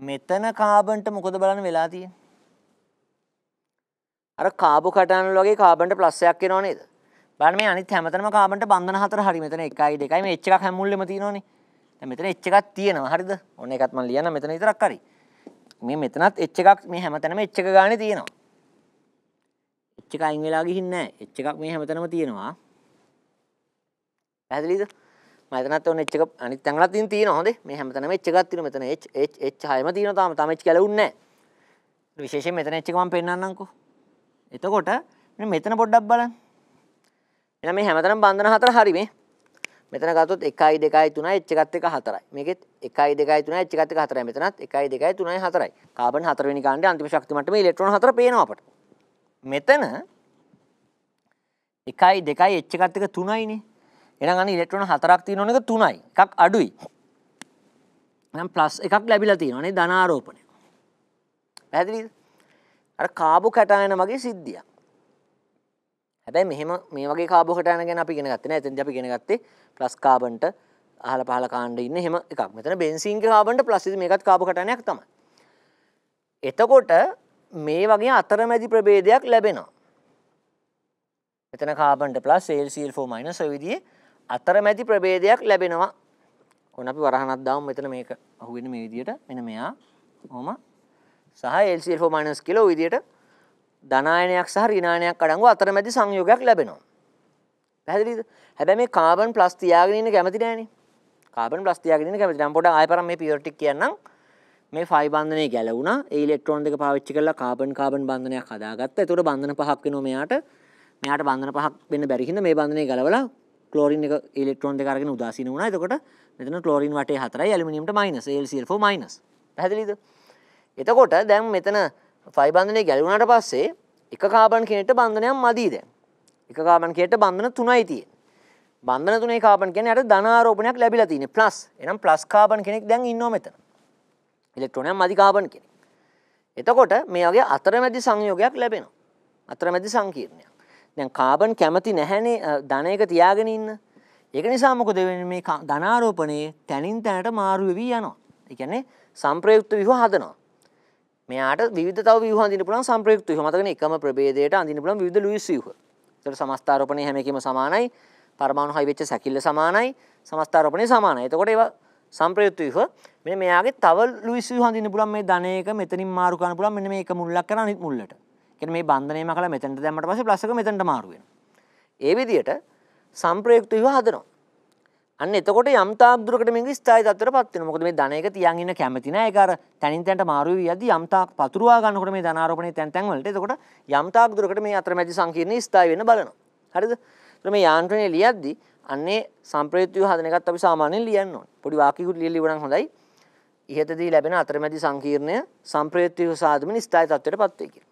මෙතන කාබන්ට මොකද බලන්න වෙලා තියෙන්නේ? අර කාබෝ කටාන් වල වගේ කාබන්ට ප්ලස් එකක් එනවා නේද? බලන්න මේ අනිත් හැමතැනම කාබන්ට බන්ධන හතර හරි මෙතන 1යි 2යි මේ H එකක් හැම මුල්ලෙම තියෙනවනේ. දැන් මෙතන H එකක් තියෙනවා හරිද? ඔන්න ඒකත් මම ලියන්න මෙතන විතරක් හරි. මේ මෙතනත් H එකක් මේ හැමතැනම H එක ගානේ තියෙනවා. H එක අයින් වෙලා ගිහින් නැහැ. H එකක් මේ හැමතැනම තියෙනවා. පැහැදිලිද? මම එතනත් ඔන්න H එක අනිත් තැන්වලත් ඉතින් තියෙනවා හොඳේ. මේ හැමතැනම H එකක් තියෙනවා. මෙතන H H H 6ම තියෙනවා තාම. තාම H ගැලවුන්නේ නැහැ. විශේෂයෙන් මෙතන H එක මම පෙන්නන්නම්කෝ. එතකොට මෙතන පොඩ්ඩක් බලන්න. එහෙනම් මේ හැමතැනම බන්ධන හතර හරි මේ. මෙතන ගත්තොත් 1යි 2යි 3යි H එකත් එක 4යි. මේකෙත් 1යි 2යි 3යි H එකත් එක 4යි. මෙතනත් 1යි 2යි 3යි 4යි. කාබන් 4 වෙනි කාණ්ඩේ අන්තිම ශක්ති මට්ටමේ ඉලෙක්ට්‍රෝන 4 පේනවා අපට. මෙතන 1යි 2යි H එකත් එක 3යිනේ. එහෙනම් අන්න ඉලෙක්ට්‍රෝන 4ක් තියෙනවන එක 3යි. එකක් අඩුයි. එහෙනම් ප්ලස් එකක් ලැබිලා තියෙනවා නේ ධනාරෝපණය. පැහැදිලිද? අර කාබු කටායන මගේ සිද්ධිය හැබැයි මෙහෙම මේ වගේ කාබු කටායන ගැන අපි ඉගෙන ගත්තේ නෑ එතෙන්දී අපි ඉගෙන ගත්තේ ප්ලස් කාබන්ට අහල පහල කාණ්ඩ ඉන්න එහෙම එකක් මෙතන බෙන්සින්ගේ කාබන්ට ප්ලස් ඉතින් මේකත් කාබු කටායනයක් තමයි එතකොට මේ වගේ අතරමැදි ප්‍රභේදයක් ලැබෙනවා මෙතන කාබන්ට ප්ලස් සේල්සිල්4 මයිනස් ඔය විදිහේ අතරමැදි ප්‍රභේදයක් ලැබෙනවා. ඔන්න අපි වරහනක් දාමු මෙතන මේක අහුවෙන මේ විදිහට මෙන්න මෙයා. ඔහොම සහ LCL4 minus කියලා ওই විදිහට ධනායනයක් සහ ඍණායනයක් අඩංගු අතරමැදි සංයෝගයක් ලැබෙනවා. පැහැදිලිද? හැබැයි මේ කාබන් ප්ලස් තියාගෙන ඉන්න කැමති නෑනේ. කාබන් ප්ලස් තියාගෙන ඉන්න කැමති. නම් පොඩ්ඩක් ආයෙ පරම් මේ පියර් ටික කියන්නම්. මේ ෆයි බන්ධනය ගැලවුණා. ඒ ඉලෙක්ට්‍රෝන දෙක පාවිච්චි කරලා කාබන් කාබන් බන්ධනයක් හදාගත්තා. ඒතකොට බන්ධන පහක් වෙනවා මෙයාට. මෙයාට බන්ධන පහක් වෙන්න බැරි හින්දා මේ බන්ධනය ගැලවලා ක්ලෝරින් එක ඉලෙක්ට්‍රෝන දෙක අරගෙන උදාසීන වුණා. එතකොට මෙතන ක්ලෝරින් වටේ 4යි ඇලුමිනියම්ට -LCl4 -. පැහැදිලිද? එතකොට දැන් මෙතන ෆයිබන්ධනය ගැලුණට පස්සේ එක කාබන් කෙනෙට බන්ධනයක් මදී දැන්. එක කාබන් කෙට බන්ධන තුනයි තිය. බන්ධන තුනේ කාබන් කෙන යට ධනාරෝපනයක් ලැබිලා තින ප්ලස් එනම් ප්ලස් කාබන් කෙනෙක් දැන් ඉන්න මෙතන. ඉලෙක්ට්‍රොනයක් මදි කාබන් කෙනෙක්. එතකොට මේ වගේ අතරමැදි සංයෝගයක් ලැබෙනවා. අතරමැදි සංකීර්ණයක්. දැන් කාබන් කැමති නැහැනේ ධනයක තියාගෙන ඉන්න. ඒක නිසා මොකද වෙන්නේ මේ ධනාරෝපණයේ තැනින් තැනට මාරු වෙවි යනවා. ඒ කියන්නේ සංප්‍රයුක්ත ව්‍යුහ හදනවා. මෙයාට විවිධ තව ව්‍යුහ අඳින්න පුළුවන් සම්ප්‍රයුක්ත ව්‍යුහ මතකනේ එකම ප්‍රභේදයට අඳින්න පුළුවන් විවිධ ලුයිස් ව්‍යුහ. ඒතර සමස්තාරෝපණය හැම එකම සමානයි. පරමාණු හයි වෙච්ච සැකිල්ල සමානයි. සමස්තාරෝපණය සමානයි. එතකොට ඒවා සම්ප්‍රයුක්ත ව්‍යුහ. මෙන්න මෙයාගේ තව ලුයිස් ව්‍යුහ අඳින්න පුළුවන් මේ ධන එක මෙතනින් මාරු කරන්න පුළුවන් මෙන්න මේක මුල්ලක් කරන අනිත් මුල්ලට. කියන්නේ මේ බන්ධනයම කළා මෙතනට දැම්මට පස්සේ ප්ලස් එක මෙතනට මාරු වෙනවා. ඒ විදිහට සම්ප්‍රයුක්ත ව්‍යුහ හදනවා. අන්න එතකොට යම්තාක් දුරකට මේක ස්ථායි තත්ත්වයට පත් වෙනවා. මොකද මේ ධන එක තියන් ඉන්න කැමති නෑ. ඒක අර තනින් තැනට මාරු වෙවි යද්දි යම්තාක් පතුරවා ගන්නකොට මේ ධන ආරෝපණය තැන් තැන් වලට. එතකොට යම්තාක් දුරකට මේ අතරමැදි සංකීර්ණ ස්ථායි වෙන්න බලනවා. හරිද? එතකොට මේ යාන්ත්‍රණය ලියද්දි අන්නේ සම්ප්‍රයුක්ත ව්‍යුහ හදන එකත් අපි සාමාන්‍යයෙන් ලියන්න ඕනේ. පොඩි වාක්‍යයකට ලියලා ඉවරනම් හොඳයි. ඉහතදී ලැබෙන අතරමැදි සංකීර්ණය සම්ප්‍රයුක්ත ව්‍යුහ සාධමින් ස්ථායි තත්ත්වයට පත් වෙයි කියලා.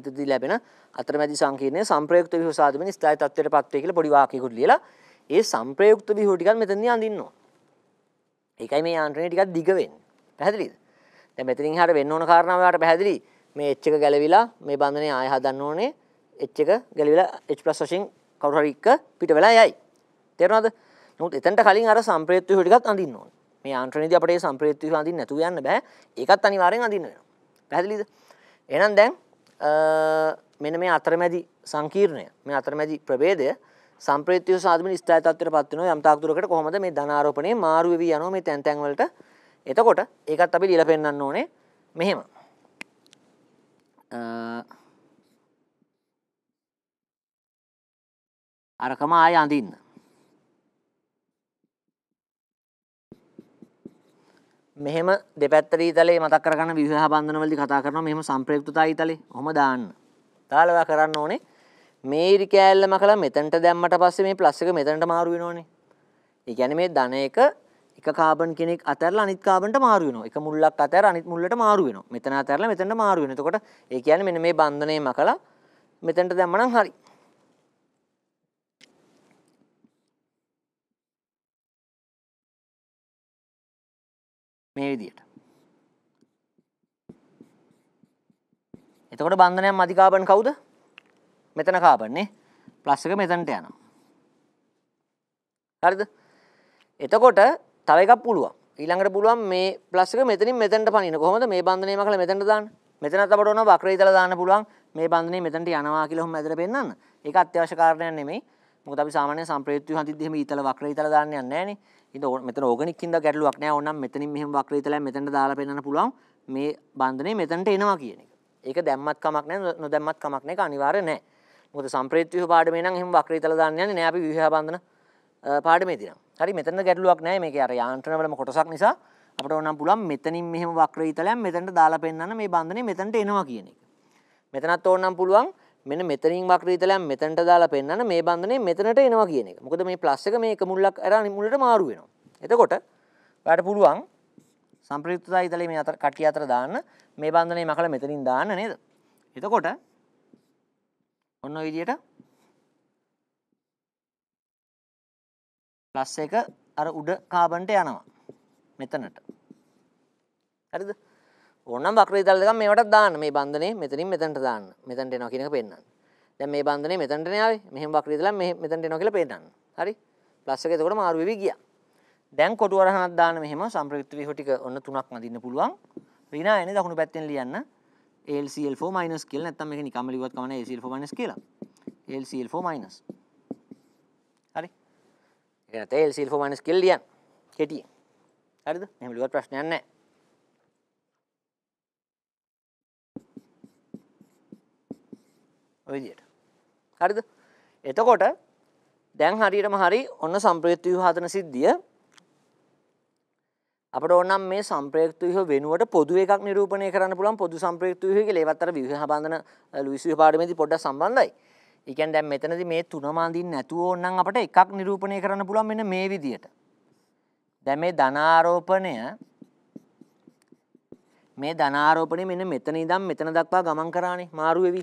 ඉහතදී ලැබෙන අතරමැදි සංකීර්ණය සම්ප්‍රයුක්ත ව්‍යුහ සාධමින් ස්ථායි තත්ත්වයට පත් වෙයි කියලා පොඩි වාක්‍යයකට ලියලා ඒ සම්ප්‍රයුක්ත විහුව ටිකක් මෙතනදී අඳින්න ඕන. ඒකයි මේ යාන්ත්‍රණය ටිකක් දිග වෙන්නේ. පැහැදිලිද? දැන් මෙතනින් එහාට වෙන්න ඕන කාරණාව ඔයාලට පැහැදිලි. මේ H එක ගැලවිලා මේ බන්ධනේ ආය හදන්න ඕනේ. H එක ගැලවිලා H+ වශයෙන් කවුරු හරි එක පිට වෙලා යයි. තේරෙනවද? නමුත් එතනට කලින් අර සම්ප්‍රයුක්ත විහුව ටිකක් අඳින්න ඕනේ. මේ යාන්ත්‍රණයේදී අපිට මේ සම්ප්‍රයුක්ත විහුව අඳින්න නැතුව යන්න බෑ. ඒකත් අනිවාර්යෙන් අඳින්න වෙනවා. පැහැදිලිද? එහෙනම් දැන් මෙන්න මේ අතරමැදි සංකීර්ණය මේ අතරමැදි ප්‍රභේදය සම්ප්‍රේත්‍ය සාධමින ස්ථාය තත්ත්වයට පත් වෙනවා යම් තාක් දුරකට කොහොමද මේ ධන ආරෝපණය මාරු වෙවි යනවා මේ තැන් තැන් වලට එතකොට ඒකත් අපි ලියලා පෙන්නන්න ඕනේ මෙහෙම අරකම ආය අඳින්න මෙහෙම දෙපැත්තර ඊතලේ මතක් කරගන්න විවාහ බන්ධනවලදී කතා කරනවා මෙහෙම සම්ප්‍රයුක්තතා ඊතලේ ඔහම දාන්න. දාලා කරන්න ඕනේ මේරි කෑල්ලම කලා මෙතැන්ට දැම්මට පස්සේ මේ ප්ලස් එක මෙතැන්ට මාරු වෙනවනේ. ඒ කියන්නේ මේ ධන එක එක කාබන් කෙනෙක් අතරලා අනිත් කාබන්ට මාරු වෙනවා. එක මුල්ලක් අතර අනිත් මුල්ලට මාරු වෙනවා. මෙතන අතරලා මෙතනට මාරු වෙනවා. එතකොට ඒ කියන්නේ මෙන්න මේ බන්ධනයම කලා මෙතැන්ට දැම්මනම් හරි. මේ විදියට. එතකොට බන්ධනයක් මධිකාබන් කවුද? මෙතන කාපන්නේ ප්ලස් එක මෙතනට යනවා. හරිද? එතකොට තව එකක් පුළුවන්. ඊළඟට පුළුවන් මේ ප්ලස් එක මෙතනින් මෙතනට පනින්න. කොහොමද මේ බන්ධනයම කළා මෙතනට දාන්න? මෙතනත් අපට ඕන වක්‍රය ඉදලා දාන්න පුළුවන්. මේ බන්ධනේ මෙතනට යනවා කියලා ඔහොම ඇදලා පෙන්නන්න. ඒක අත්‍යවශ්‍ය කාරණයක් නෙමෙයි. මොකද අපි සාමාන්‍ය සම්ප්‍රයුක්තිය හඳින්දි එහෙම ඊතල වක්‍රය ඉදලා දාන්න යන්නේ නැහනේ. ඉතින් මෙතන ඕගනික් හින්දා ගැටලුවක් නැහැ. ඕනනම් මෙතනින් මෙහෙම වක්‍රය ඉදලා මෙතනට දාලා පෙන්නන්න පුළුවන්. මේ බන්ධනේ මෙතනට එනවා කියන එක. ඒක දැම්මත් කමක් නැහැ, නොදැම්මත් කමක් නැහැ. ඒක අනිවාර්ය නැහැ. මොද සම්ප්‍රේත් ව්‍යුහ පාඩමේ නම් එහෙම වක්‍රීතල දාන්න යන්නේ නෑ අපි ව්‍යුහ බන්ධන පාඩමේ තියෙනවා. හරි මෙතන ගැටලුවක් නෑ මේකේ අර යාන්ත්‍රණවලම කොටසක් නිසා අපිට ඕනම් පුළුවන් මෙතනින් මෙහෙම වක්‍රීතලයක් මෙතනට දාලා පෙන්නන්න මේ බන්ධනේ මෙතනට එනවා කියන එක. මෙතනත් ඕනම් පුළුවන් මෙන්න මෙතනින් වක්‍රීතලයක් මෙතනට දාලා පෙන්නන්න මේ බන්ධනේ මෙතනට එනවා කියන එක. මොකද මේ ප්ලස් එක මේක මුල්ලක් අරන් මුලට මාරු වෙනවා. එතකොට ඔයාලට පුළුවන් සම්ප්‍රයුක්තතා ඉතලේ මේ අතර කටිය අතර දාන්න මේ බන්ධනේ මකලා මෙතනින් දාන්න නේද? එතකොට ඔන්න විදියට ප්ලස් එක අර උඩ කාබන්ට යනවා මෙතනට හරිද ඕනම් වක්‍ර විතල් දෙකක් මේවටත් දාන්න මේ බන්ධනේ මෙතනින් මෙතනට දාන්න මෙතනට එනවා කියන එක පෙන්නන්න දැන් මේ බන්ධනේ මෙතනට නේ ආවේ මෙහෙම වක්‍ර විතලක් මෙහෙ මෙතනට එනවා කියලා පෙන්නන්න හරි ප්ලස් එක එතකොට මාරු වෙවි ගියා දැන් කොටු වරහනක් දාන්න මෙහෙම සම්ප්‍රයුක්ත විහෝ ටික ඔන්න තුනක් නදින්න පුළුවන් රිනා එන්නේ දකුණු පැත්තෙන් ලියන්න ALCl4- කියලා නැත්නම් මේක නිකම්ම ලිව්වත් කමක් නැහැ ACl4- කියලා. ALCl4-. හරි. ඒක නැත්නම් ALCl4- කියලා ලියන්න. කෙටියෙන්. හරිද? එහෙම ලිව්වත් ප්‍රශ්නයක් නැහැ. ඔය විදියට. හරිද? එතකොට දැන් හරියටම හරි ඔන්න සම්ප්‍රයුක්ත ව්‍යුහාතන සිද්ධිය අපට ඕනම් මේ සම්ප්‍රයුක්ත ව්‍යුහ වෙනුවට පොදු එකක් නිරූපණය කරන්න පුළුවන් පොදු සම්ප්‍රයුක්ත ව්‍යුහ කියලා ඒවත් අර ව්‍යුහ බඳන ලුයිස් ව්‍යුහ පාඩමේදී පොඩ්ඩක් සම්බන්ධයි. ඒ කියන්නේ දැන් මෙතනදී මේ තුනම අඳින්න නැතුව ඕනම් අපට එකක් නිරූපණය කරන්න පුළුවන් මෙන්න මේ විදියට. දැන් මේ ධනාරෝපණය මේ ධනාරෝපණය මෙන්න මෙතන ඉඳන් මෙතන දක්වා ගමන් කරානේ මාරු වෙවි.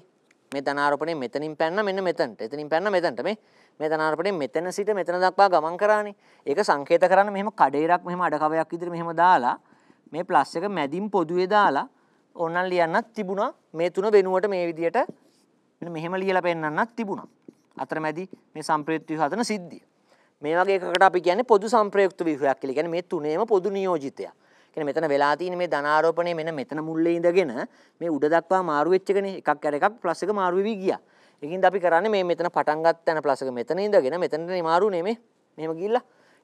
මේ ධනාරෝපණය මෙතනින් පැන්න මෙන්න මෙතනට. එතනින් පැන්න මෙතනට මේ මේ තනාරපටෙන් මෙතන සිට මෙතන දක්වා ගමන් කරානේ. ඒක සංකේත කරන්න මෙහෙම කඩේරක් මෙහෙම අඩ කවයක් විදිහට මෙහෙම දාලා මේ ප්ලස් එක මැදින් පොදුවේ දාලා ඕනනම් ලියන්නත් තිබුණා. මේ තුන වෙනුවට මේ විදිහට මෙහෙම ලියලා පෙන්නන්නත් තිබුණා. අතරමැදි මේ සම්ප්‍රයුක්ත විහතන සිද්ධිය. මේ වගේ එකකට අපි කියන්නේ පොදු සම්ප්‍රයුක්ත ව්‍යුහයක් කියලා. කියන්නේ මේ තුනේම පොදු නියෝජිතයක්. කියන්නේ මෙතන වෙලා තියෙන මේ ධනාරෝපණය මෙන්න මෙතන මුල්ලේ ඉඳගෙන මේ උඩ දක්වා මාරු වෙච්ච එකනේ එකක් අර එකක් ප්ලස් එක මාරු වෙවි ගියා. එකින් අපි කරන්න මේ මෙතන පටන්ගත් තැන පලසක මෙතන ඉදගෙන මෙතනට නිමාරු නෙමේ මෙම ගිල්ල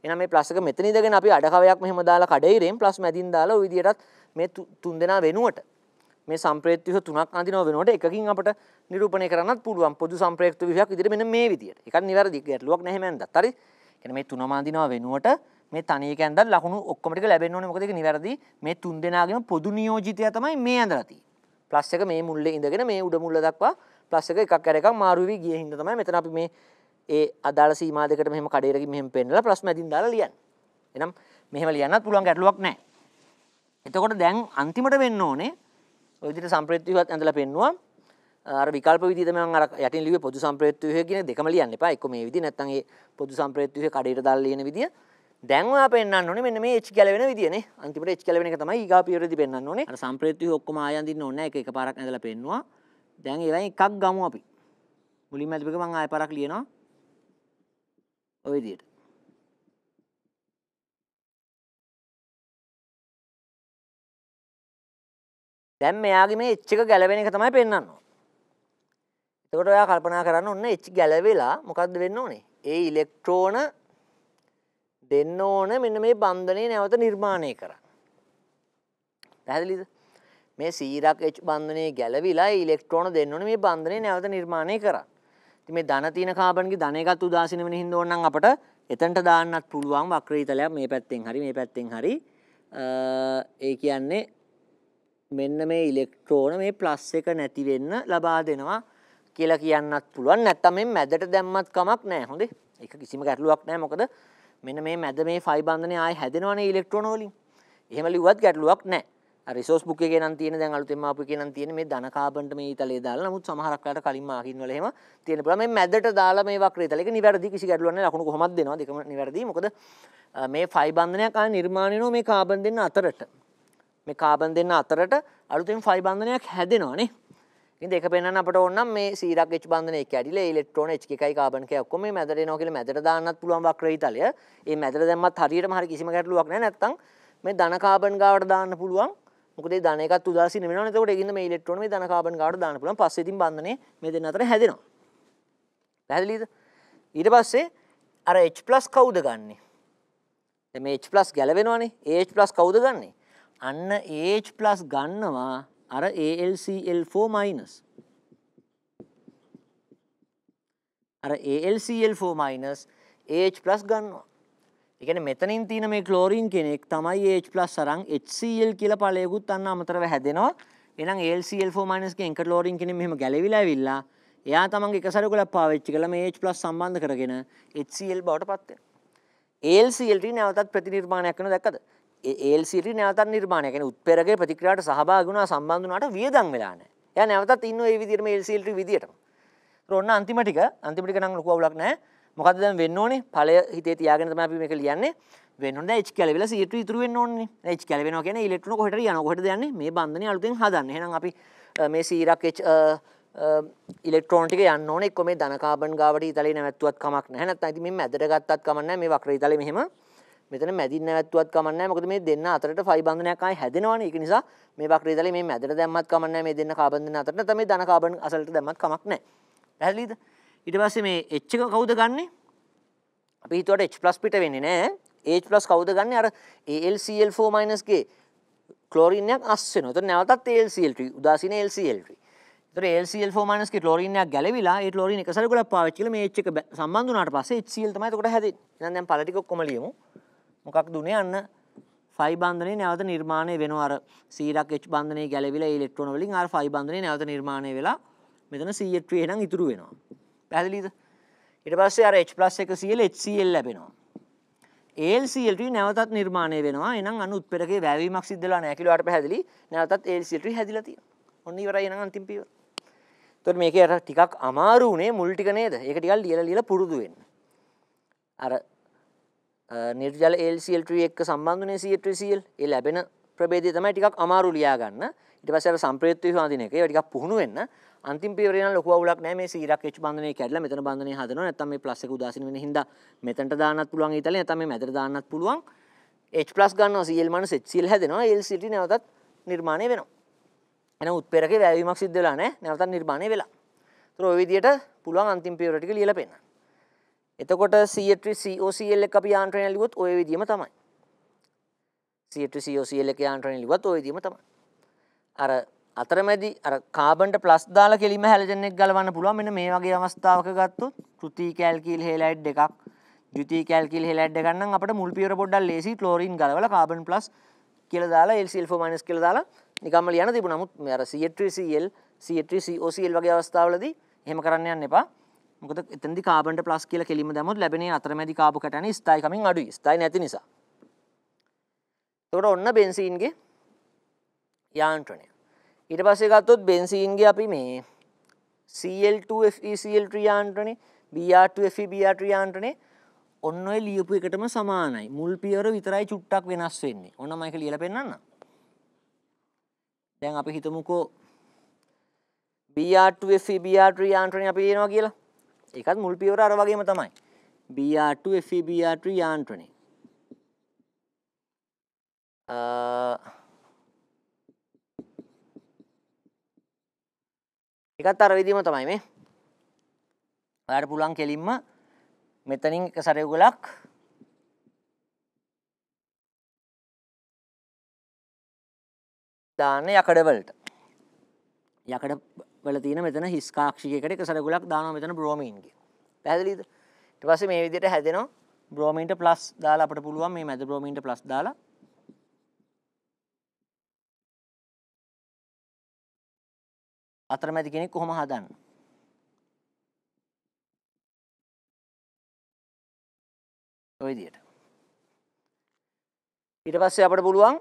එන මේ පලසක මෙතන ඉදගෙන අපි අඩකවයක් මෙහම දාලා කඩයිරෙන් ප්ලස් මැතින් දාලා විදිටත් මේ තුන් දෙනා වෙනුවට මේ සම්ප්‍රේත්තිහ තුනක් අඳනව වෙනට එකකින් අපට නිරූපණය කරන්න පුළුවන් පොදු සම්ප්‍රේක්ත විහයක් ඉදිර මෙන මේ විදිට එක නිවැරදි ගැටලුවක් නැහැමද තරි එන මේ තුනමාදිනව වෙනුවට මේ තනි කැන්දල් ලකුණු ඔක්කොමටික ලැබෙන්නවන මොකද නිවැරදි මේ තුන් දෙනාගම පොදු නියෝජිතය තමයි මේ ඇඳරති ප්ලස් එක මේ මුල්ල ඉඳගෙන මේ උඩ මුල්ල දක්වා ප්ලස් එක එකක් අර එකක් මාරු වෙවි ගිය හින්දා තමයි මෙතන අපි මේ ඒ අදාළ සීමා දෙකට මෙහෙම කඩේරකින් මෙහෙම පෙන්නලා ප්ලස් මැදින් දාලා ලියන්න. එහෙනම් මෙහෙම ලියන්නත් පුළුවන් ගැටලුවක් නැහැ. එතකොට දැන් අන්තිමට වෙන්න ඕනේ ඔය විදිහට සම්ප්‍රේත්‍ය විවත් ඇඳලා පෙන්නුවා අර විකල්ප විදිහට මම අර යටින් ලිව්වේ පොදු සම්ප්‍රේත්‍ය විහය කියන දෙකම ලියන්න එපා. එක්ක මේ විදිහ නැත්නම් ඒ පොදු සම්ප්‍රේත්‍ය විහය කඩේට දාලා ලියන විදිය. දැන් ඔයා පෙන්වන්න ඕනේ මෙන්න මේ H ගැලවෙන විදියනේ. අන්තිමට H ගැලවෙන එක තමයි ඊගා පියවරේදී පෙන්වන්න ඕනේ. අර සම්ප්‍රේත්‍ය විහය ඔක්කොම ආයන් දින්න ඕනේ නැහැ. එක එකපාරක් ඇඳලා පෙන්නුවා. දැන් ඒවයින් එකක් ගමු අපි. මුලින්ම ඇතිපෙක මම ආයෙ පාරක් ලියනවා. ওই විදියට. දැන් මෙයාගේ මේ එච් එක ගැලවෙන එක තමයි පෙන්වන්න එතකොට ඔයා කල්පනා කරන්න ඔන්න එච් ගැලවෙලා මොකක්ද වෙන්න ඕනේ? ඒ ඉලෙක්ට්‍රෝන දෙන්න ඕන මෙන්න මේ බන්ධනය නැවත නිර්මාණය කරන්න. පැහැදිලිද? මේ සීරක් H බන්ධනය ගැලවිලා ඉලෙක්ට්‍රෝන දෙන්න ඕනේ මේ බන්ධනය නැවත නිර්මාණය කරන්න. ඉතින් මේ ධන තියෙන කාබන්ගේ ධන එකත් උදාසීන වෙන හින්දා ඕනනම් අපට එතනට දාන්නත් පුළුවන් වක්‍රීතලයක් මේ පැත්තෙන් හරි මේ පැත්තෙන් හරි ඒ කියන්නේ මෙන්න මේ ඉලෙක්ට්‍රෝන මේ ප්ලස් එක නැති වෙන්න ලබා දෙනවා කියලා කියන්නත් පුළුවන්. නැත්තම් මේ මැදට දැම්මත් කමක් නැහැ. හොඳේ. ඒක කිසිම ගැටලුවක් නැහැ. මොකද මෙන්න මේ මැද මේ ෆයි බන්ධනේ ආයේ හැදෙනවනේ ඉලෙක්ට්‍රෝන වලින්. එහෙම ලිව්වත් ගැටලුවක් නැහැ. රිසෝස් බුක් එකේ නම් තියෙන දැන් අලුතෙන් ආපු එකේ නම් තියෙන මේ ධන කාබන්ට මේ ඊතලේ දාලා නමුත් සමහරක් වෙලාවට කලින් මාකින් වල එහෙම තියෙන පුළුවන් මේ මැදට දාලා මේ වක්‍රය ඊතල එක නිවැරදි කිසි ගැටලුවක් නැහැ ලකුණු කොහොමද දෙනවා දෙකම නිවැරදි මොකද මේ ෆයි බන්ධනයක් ආන නිර්මාණය වෙනවා මේ කාබන් දෙන්න අතරට මේ කාබන් දෙන්න අතරට අලුතෙන් ෆයි බන්ධනයක් හැදෙනවානේ ඉතින් ඒක පෙන්වන්න අපට ඕන නම් මේ සීරක් H බන්ධන එක ඇඩිලා ඉලෙක්ට්‍රෝන H එකයි කාබන් එකයි ඔක්කොම මේ මැදට එනවා කියලා මැදට දාන්නත් පුළුවන් වක්‍ර ඊතලය ඒ මැදට දැම්මත් හරියටම හරි කිසිම ගැටලුවක් නැහැ නැත්තම් මේ ධන කාබන් ගාවට දාන්න පුළුවන් මොකද ධනකත් උදාසින වෙනවා එතකොට ඒකින්ද මේ ඉලෙක්ට්‍රෝන මේ ධන කාබන් ගාඩ දාන්න පුළුවන් පස්සේ ඉතින් බන්ධනේ මේ දෙන්න අතර හැදෙනවා පැහැදිලිද ඊට පස්සේ අර H+ කවුද ගන්නෙ දැන් මේ H+ ගැලවෙනවනේ AH+ කවුද ගන්නෙ අන්න AH+ ගන්නවා අර AlCl4- අර AlCl4- AH+ ගන්නවා එකන මෙතනින් තියන මේ කලෝරීන් කෙනෙක් තමයි H+ සරන් HCl කියලා ඵලයකුත් අන්න අමතරව හැදෙනවා. එහෙනම් AlCl4- ගෙන් කලෝරීන් කෙනෙක් මෙහෙම ගැලවිලා ඇවිල්ලා එයා තමන්ගේ එක සරකුලක් පාවිච්චි කරලා මේ H+ සම්බන්ධ කරගෙන HCl බවට පත් වෙනවා. AlCl3 නැවතත් ප්‍රතිනිර්මාණයක් වෙනවා දැක්කද? AlCl3 නැවතත් නිර්මාණය කියන්නේ උත්පෙරගේ ප්‍රතික්‍රියාවට සහභාගී වුණා සම්බන්ධ වුණාට වියදම් වෙලා නැහැ. එයා නැවතත් ඉන්නෝ ඒ විදිහටම AlCl3 විදිහටම. ඒතර ඔන්න අන්තිම ටික අන්තිම ටික නම් ලොකු අවුලක් නැහැ. මොකද දැන් වෙන්න ඕනේ ඵලය හිතේ තියාගෙන තමයි අපි මේක ලියන්නේ වෙන්න ඕනේ H කැලවිලා C2 ඉතුරු වෙන්න ඕනේ H කැලවෙනවා කියන්නේ ඉලෙක්ට්‍රෝන e කොහෙට යනවා කොහෙටද යන්නේ මේ බන්ධනේ අලුතෙන් හදන්න එහෙනම් අපි මේ C ඉරක් H ඉලෙක්ට්‍රෝන ටික යන්න ඕනේ එක්ක මේ ධන කාබන් ගාවට ඉතලේ නැවැත්තුවත් කමක් නැහැ නැත්නම් ඉතින් මේ මැදට ගත්තත් කමක් නැහැ මේ වක්‍ර ඉතලේ මෙහෙම මෙතන මැදින් නැවැත්තුවත් කමක් නැහැ මොකද මේ දෙන්න අතරට ෆයි බන්ධනයක් ආයි හැදෙනවනේ ඒක නිසා මේ වක්‍ර ඉතලේ මේ මැදට දැම්මත් කමක් නැහැ මේ දෙන්න කාබන් දෙන්න අතරට නැත්නම් මේ ධන කාබන් අසලට දැම්මත් කමක් නැහැ පැහැදිලිද ඊට පස්සේ මේ H එක කවුද ගන්නෙ? අපි හිතුවට H+ පිට වෙන්නේ නැහැ. H+ කවුද ගන්නෙ? අර AlCl4- ගේ ක්ලෝරින්යක් අස් වෙනවා. එතකොට නැවතත් AlCl3 උදාසීන AlCl3. එතකොට AlCl4- ගේ ක්ලෝරින්යක් ගැලවිලා ඒ ක්ලෝරින් එක සරකුලක් පාවිච්චි කරලා මේ H එක සම්බන්ධ වුණාට පස්සේ HCl තමයි එතකොට හැදෙන්නේ. එහෙනම් දැන් පළ ටික ඔක්කොම ලියමු. මොකක්ද උනේ අන්න ෆයි බන්ධනේ නැවත නිර්මාණය වෙනවා අර සීරක් H බන්ධනේ ගැලවිලා ඉලෙක්ට්‍රෝන වලින් අර ෆයි බන්ධනේ නැවත නිර්මාණය වෙලා මෙතන CH3 එහෙනම් ඉතුරු වෙනවා. පැහැදිලිද? ඊට පස්සේ අර H+ එක Cl HCl ලැබෙනවා. AlCl3 නැවතත් නිර්මාණය වෙනවා. එහෙනම් අණු උත්පෙඩකේ වැයවීමක් සිද්ධ වෙලා නැහැ කියලා පැහැදිලි. නැවතත් AlCl3 හැදිලා තියෙනවා. ඔන්න ඉවරයි එහෙනම් අන්තිම පියවර. එතකොට මේකේ අර ටිකක් අමාරු උනේ මුල් ටික නේද? ඒක ටිකක් ලියලා ලියලා පුරුදු වෙන්න. අර නිර්ජල AlCl3 එක්ක සම්බන්ධ වෙන CH3Cl ඒ ලැබෙන ප්‍රභේදය තමයි ටිකක් අමාරු ලියා ගන්න. ඊට පස්සේ අර සම්ප්‍රේත්‍ය විසඳන එක. ඒක ටිකක් පුහුණු වෙන්න. අන්තිම පියවරේ නම් ලොකු අවුලක් නැහැ මේ සීරක් වෙච්ච බන්ධනේ කැඩලා මෙතන බන්ධනේ හදනවා නැත්නම් මේ ප්ලස් එක උදාසීන වෙන හින්දා මෙතනට දාන්නත් පුළුවන් ඊතලේ නැත්නම් මේ මැදට දාන්නත් පුළුවන් H+ ගන්නවා Cl- HCl හැදෙනවා LCT නැවතත් නිර්මාණය වෙනවා එහෙනම් උත්පේරකේ වැයවීමක් සිද්ධ වෙලා නැහැ නැවතත් නිර්මාණය වෙලා ඒතර ওই විදියට පුළුවන් අන්තිම පියවර ටික ලියලා පෙන්නන්න එතකොට C3 COCl එක අපි යාන්ත්‍රණය ලිව්වොත් ওই විදියම තමයි C3 COCl එක යාන්ත්‍රණය ලිව්වත් ওই විදියම තමයි අර අතරමැදි අර කාබන්ට ප්ලස් දාලා කෙලිම හැලජනෙක් ගලවන්න පුළුවන් මෙන්න මේ වගේ අවස්ථාවක ගත්තොත් තෘතී කැල්කිල් හේලයිඩ් එකක් ද්විතී කැල්කිල් හේලයිඩ් එකක් නම් අපිට මුල් පියවර පොඩ්ඩක් ලේසි ක්ලෝරින් ගලවලා කාබන් ප්ලස් කියලා දාලා LCl4- කියලා දාලා නිකම්ම ලියන්න තිබුණා. නමුත් මේ අර CH3Cl CH3COCl වගේ අවස්ථාවලදී එහෙම කරන්න යන්න එපා. මොකද එතනදි කාබන්ට ප්ලස් කියලා කෙලිම දැමුවොත් ලැබෙන අතරමැදි කාබෝ කටයන ස්ථායි කමින් අඩුයි. ස්ථායි නැති නිසා. එතකොට ඔන්න බෙන්සීන්ගේ යාන්ත්‍රණය ඉට පස්සේ ගත්තොත් බෙන්සීන්ගේ අපි මේ CL2FECL ට්‍රියාන්ටනේ BR2FEBR ට්‍රියාන්ටනේ ඔන්න ඔය ලියපු එකටම සමානයි මුල් පියවර විතරයි චුට්ටක් වෙනස් වෙන්නේ ඔන්න මයික ලියලා පෙන්නන්න දැන් අපි හිතමුකෝ BR2FEBR3යාන්ට්‍රනේ අපි ලියනවා කියලා. ඒකත් මුල් පියවර අර වගේම තමයි. BR2FEBR3 යාන්ත්‍රනේ. අ එකත් අර විදිම තමයි මේ ඔයාට පුළුවන් කෙලින්ම මෙතනින් එක සරයුගලක් දාන්න යකඩවලට යකඩ වල තියෙන මෙතන හිස් කාක්ෂිකයකට එක සරගුලක් දානවා මෙතන බ්‍රෝමීන්ගේ පැහැදිලිද ඊට පස්සේ මේ විදිහට හැදෙනවා බ්‍රෝමීන්ට ප්ලස් දාලා අපිට පුළුවන් මේ මැද බ්‍රෝමීන්ට ප්ලස් දාලා අතරමැදි කෙනෙක් කොහොම හදන්න. ඔය විදියට. ඊට පස්සේ අපට පුළුවන්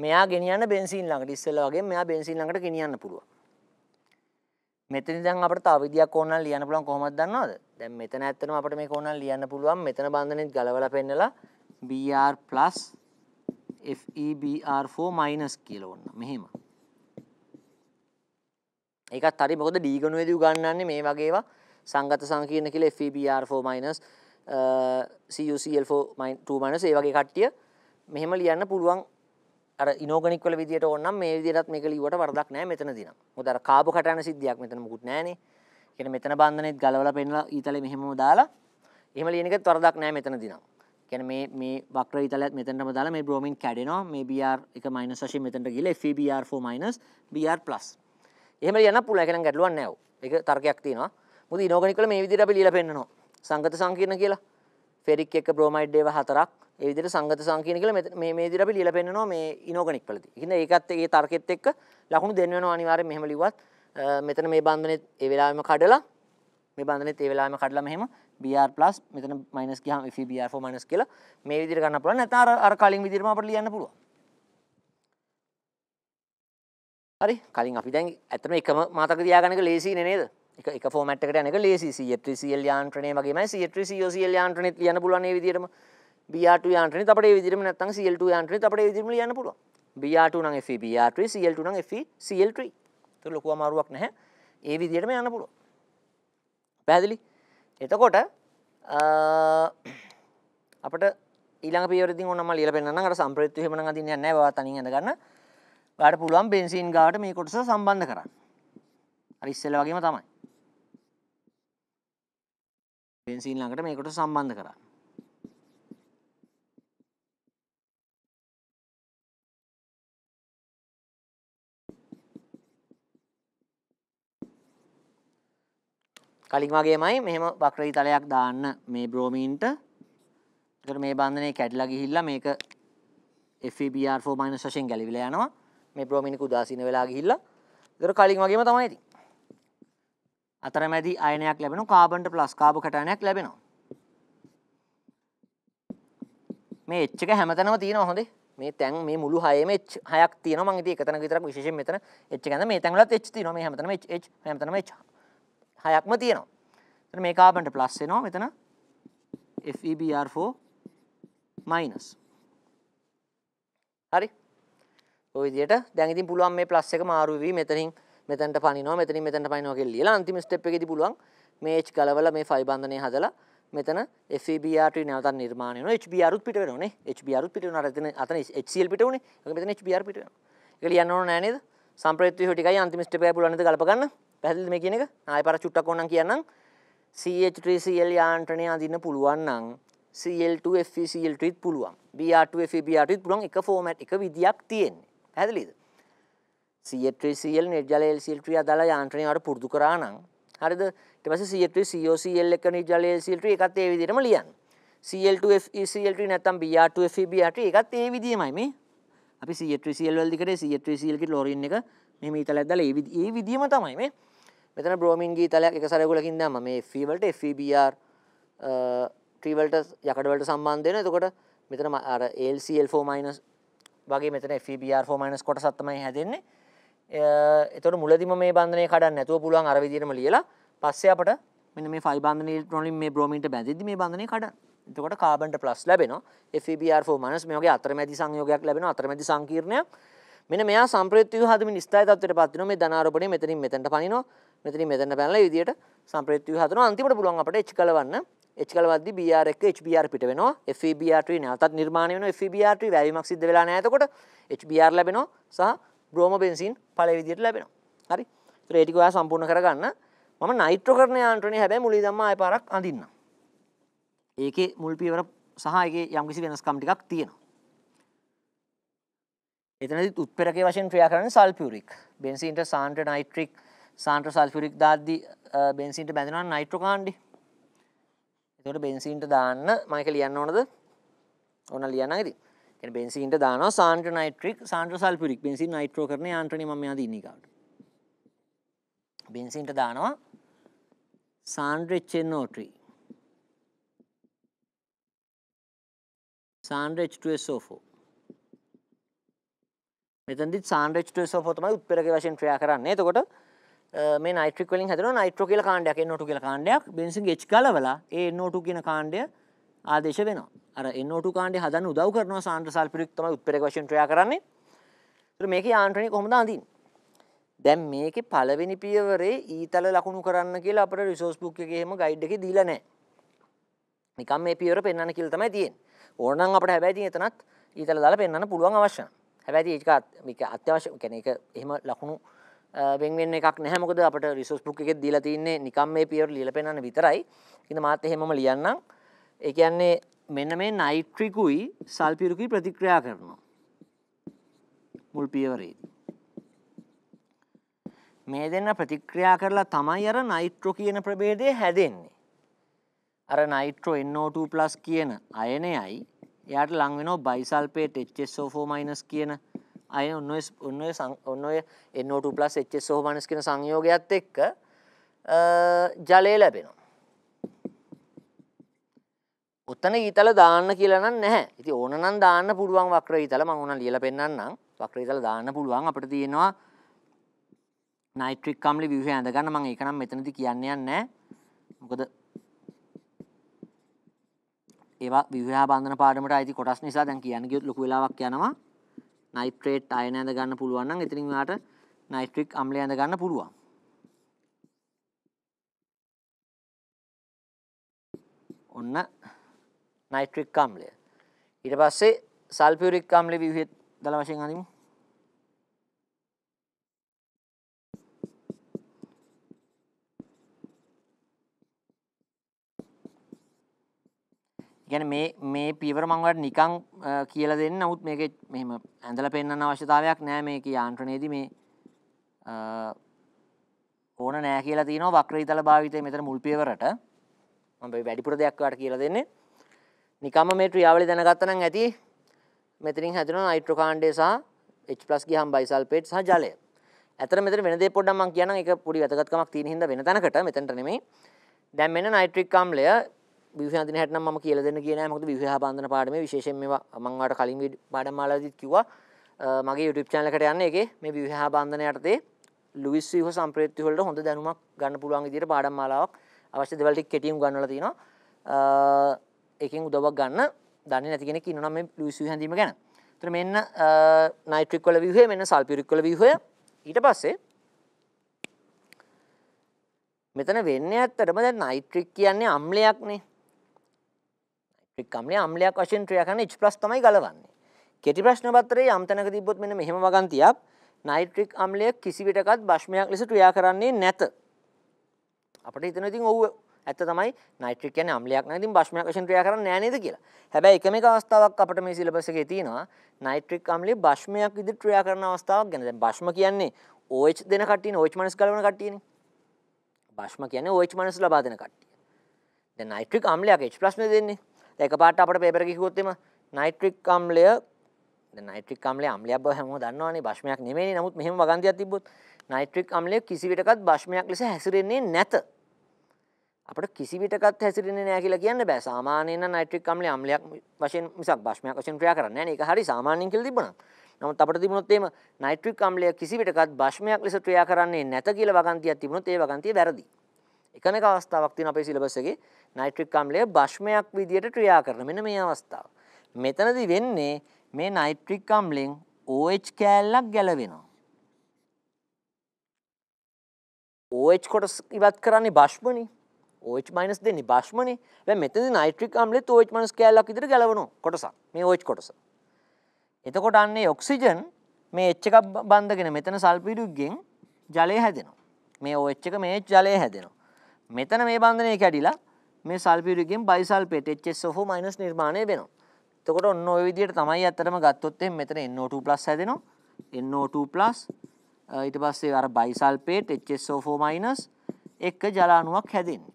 මෙයා ගෙනියන්න බෙන්සින් ළඟට ඉස්සෙල්ලා වගේ මෙයා බෙන්සින් ළඟට ගෙනියන්න පුළුවන්. මෙතන දැන් අපිට තව විදියක් ඕනනම් ලියන්න පුළුවන් කොහොමද දන්නවද? දැන් මෙතන ඇත්තටම අපිට මේක ඕනනම් ලියන්න පුළුවන් මෙතන බන්ධනෙත් ගලවලා පෙන්නලා BR+ FeBr4- කියලා ඕන්න. මෙහෙම. ඒකත් හරි මොකද D ගණුවේදී උගන්වන්නේ මේ වගේවා සංගත සංකීර්ණ කියලා FeBr4- uh, CuCl4- ඒ වගේ කට්ටිය මෙහෙම ලියන්න පුළුවන් අර ඉනෝගනික් වල විදියට ඕනනම් මේ විදියටත් මේක ලියුවට වරදක් නැහැ මෙතනදී නම්. මොකද අර කාබෝ කටයන සිද්ධියක් මෙතන මුකුත් නැහනේ. කියන්නේ මෙතන බන්ධනෙත් ගලවලා පෙන්නලා ඊතලෙ මෙහෙමම දාලා එහෙම ලියන එකත් වරදක් නැහැ මෙතනදී නම්. කියන්නේ මේ මේ වක්‍ර විතලයත් මෙතනටම දාලා මේ බ්‍රෝමින් කැඩෙනවා මේ BR එක මයිනස් වශයෙන් මෙතනට ගිහලා FeBr4 BR+. එහෙම ලියන්න පුළුවන් ඒක නම් ගැටලුවක් නැහැ. ඒක තර්කයක් තියෙනවා. මොකද ඉනෝගනික් වල මේ විදිහට අපි ලියලා පෙන්නනවා. සංගත සංකීර්ණ කියලා. ෆෙරික් එක බ්‍රෝමයිඩ් දේව හතරක්. ඒ විදිහට සංගත සංකීර්ණ කියලා මේ මේ විදිහට අපි ලියලා පෙන්නනවා මේ ඉනෝගනික් වලදී. ඉතින් ඒකත් ඒ තර්කෙත් එක්ක ලකුණු දෙන්න වෙනවා අනිවාර්යෙන් මෙහෙම ලිව්වත් මෙතන මේ බන්ධනේ ඒ වෙලාවෙම කඩලා මේ බන්ධනෙත් ඒ වෙලාවෙම කඩලා මෙහෙම BR+ මෙතන මයිනස් ගියාම Fe BR4 මයිනස් කියලා මේ විදිහට ගන්න පුළුවන් නැත්නම් අර අර කලින් විදිහටම අපිට ලියන්න පුළුවන්. හරි කලින් අපි දැන් ඇත්තටම එකම මාතක තියාගන්න එක ලේසි නේ නේද? එක එක ෆෝමැට් එකට යන එක ලේසි CH3Cl යාන්ත්‍රණය වගේමයි CH3COCl යාන්ත්‍රණෙත් ලියන්න පුළුවන් මේ විදිහටම BR2 යාන්ත්‍රණෙත් අපිට මේ විදිහටම නැත්නම් Cl2 යාන්ත්‍රණෙත් අපිට මේ විදිහටම ලියන්න පුළුවන්. BR2 නම් Fe BR3 Cl2 නම් Fe Cl3. ඒක ලොකු අමාරුවක් නැහැ. ඒ විදිහටම යන්න පුළුවන්. පැහැදිලි? එතකොට අපට ඊළඟ පියවරදි ඕනම ලියල පෙන්න්නට සම්ප්‍රයත්තු හෙමන අතින්න නැවා තනින් ඇඳගන්න වැඩ පුළුවන් බෙන්සිීන් ගාට මේ කොටස සම්බන්ධ කරන්න අරිස්සල වගේම තමයි පෙන්සිීන් ළඟට මේකොට සම්බන්ධ කරන්න කලින් වගේමයි මෙහෙම වක්‍රී තලයක් දාන්න මේ බ්‍රෝමීන්ට එතකොට මේ බන්ධනේ කැඩිලා ගිහිල්ලා මේක FeBr4- වශයෙන් ගැලවිලා යනවා මේ බ්‍රෝමීනික උදාසීන වෙලා ගිහිල්ලා එතකොට කලින් වගේම තමයි ඉතින් අතරමැදි අයනයක් ලැබෙනවා කාබන්ට ප්ලස් කාබෝ කටයනයක් ලැබෙනවා මේ එච් එක හැමතැනම තියෙනවා හොඳේ මේ තැන් මේ මුළු හයම එච් හයක් තියෙනවා මම ඉතින් එක තැනක විතරක් විශේෂයෙන් මෙතන එච් එක නැත්නම් මේ තැන් වලත් එච් තියෙනවා මේ හැමතැනම එච් එච් හැමතැනම එච් හයක්ම තියෙනවා. එතන මේ කාබන්ට ප්ලස් වෙනවා. මෙතන FeBr4 minus. හරි. ওই විදිහට දැන් ඉතින් පුළුවන් මේ ප්ලස් එක මාරු වෙවි මෙතනින් මෙතනට පනිනවා මෙතනින් මෙතනට පනිනවා කියලා ලියලා අන්තිම ස්ටෙප් එකේදී පුළුවන් මේ H ගලවලා මේ ෆයි බන්ධනය හදලා මෙතන FEBR2 නැවතත් නිර්මාණය වෙනවා HBR උත් පිට වෙනවා නේ HBR උත් පිට වෙනවා අතන අතන HCl පිට උනේ ඒක මෙතන HBR පිට වෙනවා ඒක ලියන්න ඕන නෑ නේද සම්ප්‍රේත්‍ය හොටිකයි අන්තිම ස්ටෙප් එක පුළුවන් නේද ගලප ගන්න පැහදිලි මේ කියන එක ආය පර චුට්ටක් ඕනම් කියන්නම් CH3Cl යාන්ත්‍රණය අඳින්න පුළුවන් නම් CL2 FeCl2 ත් පුළුවන් BR2 FeBR2 ත් පුළුවන් එක ෆෝමැට් එක විදියක් තියෙන්නේ පැහැදිලිද CH3Cl නිර්ජල LCl3 අදාළ යාන්ත්‍රණයට පුරුදු කරා නම් හරිද ඊට පස්සේ CH3 COCl එක නිර්ජල LCl3 ඒකත් ඒ විදිහටම ලියන්න CL2 FeCl3 නැත්නම් BR2 FeBR2 ඒකත් ඒ විදිහමයි මේ අපි CH3Cl වල දිගට CH3Cl කේ ලෝරින් එක මෙහෙම ඊතල ඇද්දලා ඒ විදිහම තමයි මේ මෙතන බ්‍රෝමින් ගී තලයක් එක සරයකුලකින් දම මේ ෆීවලට e FBR e ට්‍රීවල්ට යකඩවලට සම්බන්ධයන එතකොට මෙතන අර LCL4- වගේ මෙතන FBR4- e කොට සත්තමයි හැදෙන්නේ එතොට මුලදිම මේ බන්ධනය කඩන්න නැතුව පුළුවන් අරවිදිරම ලියලා පස්සේ අපට මෙ මේ ෆයිබන්ධන ටොලින් මේ බ්‍රෝමිට බැදිදි මේ බන්ධනය කඩ එතකොට කාබන්ට පලස් ලැබෙන FBR4- මේගේ අතරමැති සංයෝගයක් ලැබෙන අතරමැති සංකීර්ණයක් මෙන මෙයා සම්ප්‍රයුක්ත ව්‍යුහාද මේ නිස්සය තත්ත්වයට පත් වෙනවා මේ ධනාරෝපණය මෙතනින් මෙතනට පනිනවා මෙතනින් මෙතනට පැනලා විදියට සම්ප්‍රයුක්ත ව්‍යුහ හදනවා අන්තිමට පුළුවන් අපිට එච් කලවන්න එච් කලවද්දි BR එක HBR පිට වෙනවා FEBR3 නැවතත් නිර්මාණය වෙනවා FEBR3 වැයවීමක් සිද්ධ වෙලා නැහැ එතකොට HBR ලැබෙනවා සහ බ්‍රෝම බෙන්සීන් ඵලයේ විදියට ලැබෙනවා හරි ඒතර ඒ ටික ඔයා සම්පූර්ණ කරගන්න මම නයිට්‍රෝ කරන යාන්ත්‍රණය හැබැයි මුලින් දැම්ම ආය පාරක් අඳින්නම් ඒකේ මුල් පියවර සහ ඒකේ යම්කිසි වෙනස්කම් ටිකක් තියෙනවා එතනදිත් උත්පෙරකේ වශයෙන් ක්‍රියා කරන්නේ සල්ෆියුරික්. බෙන්සීන්ට සාන්ද්‍ර නයිට්‍රික් සාන්ද්‍ර සල්ෆියුරික් දාද්දී බෙන්සීන්ට බැඳෙනවා නයිට්‍රෝ කාණ්ඩි. එතකොට බෙන්සීන්ට දාන්න මම ඒක ලියන්න ඕනද? ඕන ලියන්න ඉතින්. කියන්නේ බෙන්සීන්ට දානවා සාන්ද්‍ර නයිට්‍රික් සාන්ද්‍ර සල්ෆියුරික් බෙන්සීන් නයිට්‍රෝ කරන යාන්ත්‍රණය මම මෙයාද ඉන්නේ කාට. බෙන්සීන්ට දානවා සාන්ද්‍ර HNO3 සාන්ද්‍ර H2SO4 මෙතදි සාන්රච් සෝතම උත්පරක වශයෙන් ක්‍රියා කරන්න එතකොට මේ නයිට්‍රික් වලින් හදන නයිට්‍රෝ කියල කාණ්ඩයක් නොටු කියල කාණ්ඩයක් බෙන්සින් ගෙච් කලවලා ඒ නොටු කියන කාණ්ඩය ආදේශ වෙන අර එන්නෝට කාණඩ හදන් උදව කරන සාන්ට්‍රසල් පිරික්තම උත්පරක වශයෙන් ක්‍රියා කරන්නේ මේක ආන්ට්‍රණය කොහොමද අඳින් දැම් මේක පලවෙනි පියවරේ ඊතල ලකුණු කරන්න කියලා අපට රිසෝස් බුක් එකහෙම ගයිඩ් එක දීල නෑ නිකම් මේ පියවර පෙන්න්න කියල තමයි තියෙන් ඕනන් අපට හැබැති එතනත් ඊතල දාලා පෙන්න්න පුළුවන් අවශ්‍යයි හැබැයි ඒක අත්‍යවශ්‍ය කැන එක එහෙම ලකුණු බෙන්වෙන් එකක් නැහමකද අපට රිසෝස් බුක් එකෙත් දීලා තින්නේ නිකම් මේ පියවර ලියලා පෙන්නන්න විතරයි. ඉතින් මාත් එහෙමම ලියන්නම්. ඒ කියන්නේ මෙන්න මේ නයිට්‍රිකුයි සල්ෆියුරිකුයි ප්‍රතික්‍රියා කරනවා. මුල් පියවරේදී. මේ දෙන්න ප්‍රතික්‍රියා කරලා තමයි අර නයිට්‍රෝ කියන ප්‍රභේදය හැදෙන්නේ. අර නයිට්‍රෝ NO2+ කියන අයනයයි එයාට ලං වෙනවා බයිසල්ෆේට් HSO4- කියන අය ඔන්න ඔය ඔන්න ඔය ඔන්න ඔය NO2+ HSO- කියන සංයෝගයත් එක්ක ජලය ලැබෙනවා. ඔතන ඊතල දාන්න කියලා නම් නැහැ. ඉතින් ඕන නම් දාන්න පුළුවන් වක්‍ර ඊතල මම උනා ලියලා පෙන්නන්නම්. වක්‍ර ඊතල දාන්න පුළුවන් අපිට තියෙනවා නයිට්‍රික් අම්ල ව්‍යුහය ඇඳගන්න මම ඒක නම් මෙතනදී කියන්නේ නැහැ. මොකද ඒවා විවහා බන්ධන පාඩමට අයිති කොටස් නිසා දැන් කියන්න ගියොත් ලොකු වෙලාවක් යනවා නයිට්‍රේට් අයන ඇඳ ගන්න පුළුවන් නම් එතනින් ඔයාට නයිට්‍රික් අම්ලය ඇඳ ගන්න පුළුවන් ඔන්න නයිට්‍රික් අම්ලය ඊට පස්සේ සල්පියුරික් අම්ලය විවිධ දල වශයෙන් අඳිමු ගැන මේ මේ පීවර මංවට නිකං කියල දෙන්න නමුත් මේක මෙම ඇඳල පෙන්න්න අවශ්‍යතාවයක් නෑ මේක ආන්ට්‍රනේද මේ ඕන නෑ කියලා තින වක්‍රීතල භාවිතය මෙතර මුල්පියවරට මම වැඩිපුර දෙයක්වට කියල දෙන්නේ නිකම මේ ට්‍රියාවලි දැනගත්තනම් ඇති මෙතරින් හැතුන අයිට්‍ර කාණ්ඩේ සහ Hපලස්ගේ හම් බයිසල්පේට් සහ ජලය ඇතර මෙත වෙනද පොඩ්ඩම්ම කියන එක පුඩි වැතකමක් තිීහිද වෙන තැනකට මෙතැටනෙමේ දැම්මෙන නයිට්‍රික්කාම්ලය බිවහදින හැට ම කියල දෙන්න කියන මක විහ බන්ධන පාඩම විශේෂෙන් මංවාට කලින් බඩමාලදිත් කිවා මගේ යුටප් චාලකට යන්න එක මේ විහා බන්ධන යටතේ ලුවිස් හෝ සම්ප්‍රේත්ති හොලට හොඳ දැනුමක් ගන්න පුළුවන් දිට පාඩම් මාලාවක් අවශ්‍ය දෙවලටි කෙටීම් ගන්නල තින එකින් උදවක් ගන්න දන්න නැතිගෙන කිනනම් මේ ලුවිසු හැඳීම ගැන තර මෙන්න නයිට්‍රික් කොල විහේ මෙන්න සල්පිරික් කොල විහය ඊට පස්සේ මෙතන වෙන්න ඇත්තටම දැ නයිට්‍රික් කියන්නේ අම්ලයක්නේ ්‍රික්කම්ලේ අම්ලයක් වශයෙන් ක්‍රියාකරන H+ තමයි ගලවන්නේ. කෙටි ප්‍රශ්න පත්‍රයේ යම් තැනක තිබ්බොත් මෙන්න මෙහෙම වගන්තියක් නයිට්‍රික් අම්ලය කිසි විටකත් භෂ්මයක් ලෙස ක්‍රියා කරන්නේ නැත. අපිට හිතෙනවා ඉතින් ඔව් ඇත්ත තමයි නයිට්‍රික් කියන්නේ අම්ලයක් නම් ඉතින් භෂ්මයක් වශයෙන් ක්‍රියා කරන්නේ නැහැ නේද කියලා. හැබැයි එකම එක අවස්ථාවක් අපිට මේ සිලබස් එකේ තියෙනවා නයිට්‍රික් අම්ලය භෂ්මයක් විදිහට ක්‍රියා කරන අවස්ථාවක් ගැන. දැන් භෂ්ම කියන්නේ OH දෙන කට්ටියනේ OH- ගලවන කට්ටියනේ. භෂ්ම කියන්නේ OH- ලබා දෙන කට්ටිය. දැන් නයිට්‍රික් අම්ලයක් H+ නේ දෙන්නේ. එකපාට අපට පේපර කිවොත්තම නයිට්‍රික් අම්ලය නයිට්‍රික් අම්ලේ අම්ලයක් බව හැම දන්නවානේ භාෂ්මයක් නෙමෙයි නමුත් මෙහෙම වගන්තියක් තිබ්බොත් නයිට්‍රික් අම්ලය කිසිවිටකත් භාෂ්මයක් ලෙස හැසිරෙන්නේ නැත අපට කිසිවිටකත් හැසිරෙන්නේ නැහැ කියලා කියන්න බෑ සාමාන්‍යයෙන් නයිට්‍රික් අම්ලය අම්ලයක් වශයෙන් මිසක් භාෂ්මයක් වශයෙන් ක්‍රියා කරන්නේ නැහැ ඒක හරි සාමාන්‍යයෙන් කියලා තිබුණා නමුත් අපට තිබුණොත් එහෙම නයිට්‍රික් අම්ලය කිසිවිටකත් භාෂ්මයක් ලෙස ක්‍රියා කරන්නේ නැත කියලා වගන්තියක් තිබුණොත් ඒ වගන්තිය වැරදියි එකන එක අවස්ථාවක් තියෙන අපේ සිලබස් එකේ නයිට්‍රික් අම්ලය භෂ්මයක් විදියට ක්‍රියා කරන මෙන්න මේ අවස්ථාව. මෙතනදි වෙන්නේ මේ නයිට්‍රික් අම්ලෙන් OH කෑල්ලක් ගැලවෙනවා. OH කොටස් ඉවත් කරන්නේ භෂ්මනේ. OH- දෙන්නේ භෂ්මනේ. දැන් මෙතනදි නයිට්‍රික් අම්ලෙත් OH- කෑල්ලක් විදියට ගැලවනවා කොටසක්. මේ OH කොටස. එතකොට අන්නේ ඔක්සිජන් මේ එච් එකක් බන්ධගෙන මෙතන සල්පිඩුගෙන් ජලය හැදෙනවා. මේ ඔච් එක මේ ජලය හැදෙනවා. මෙතන මේ බන්ධනය කැඩිලා මේ සල්පිරිගෙන් බයිසල්පේට HSO4- නිර්මාණය වෙනවා. එතකොට ඔන්න ඔය විදිහට තමයි ඇත්තටම ගත්තොත් එහෙනම් මෙතන NO2+ හැදෙනවා. NO2+ ඊට පස්සේ අර බයිසල්පේට් HSO4- එක ජලාණුවක් හැදෙන්නේ.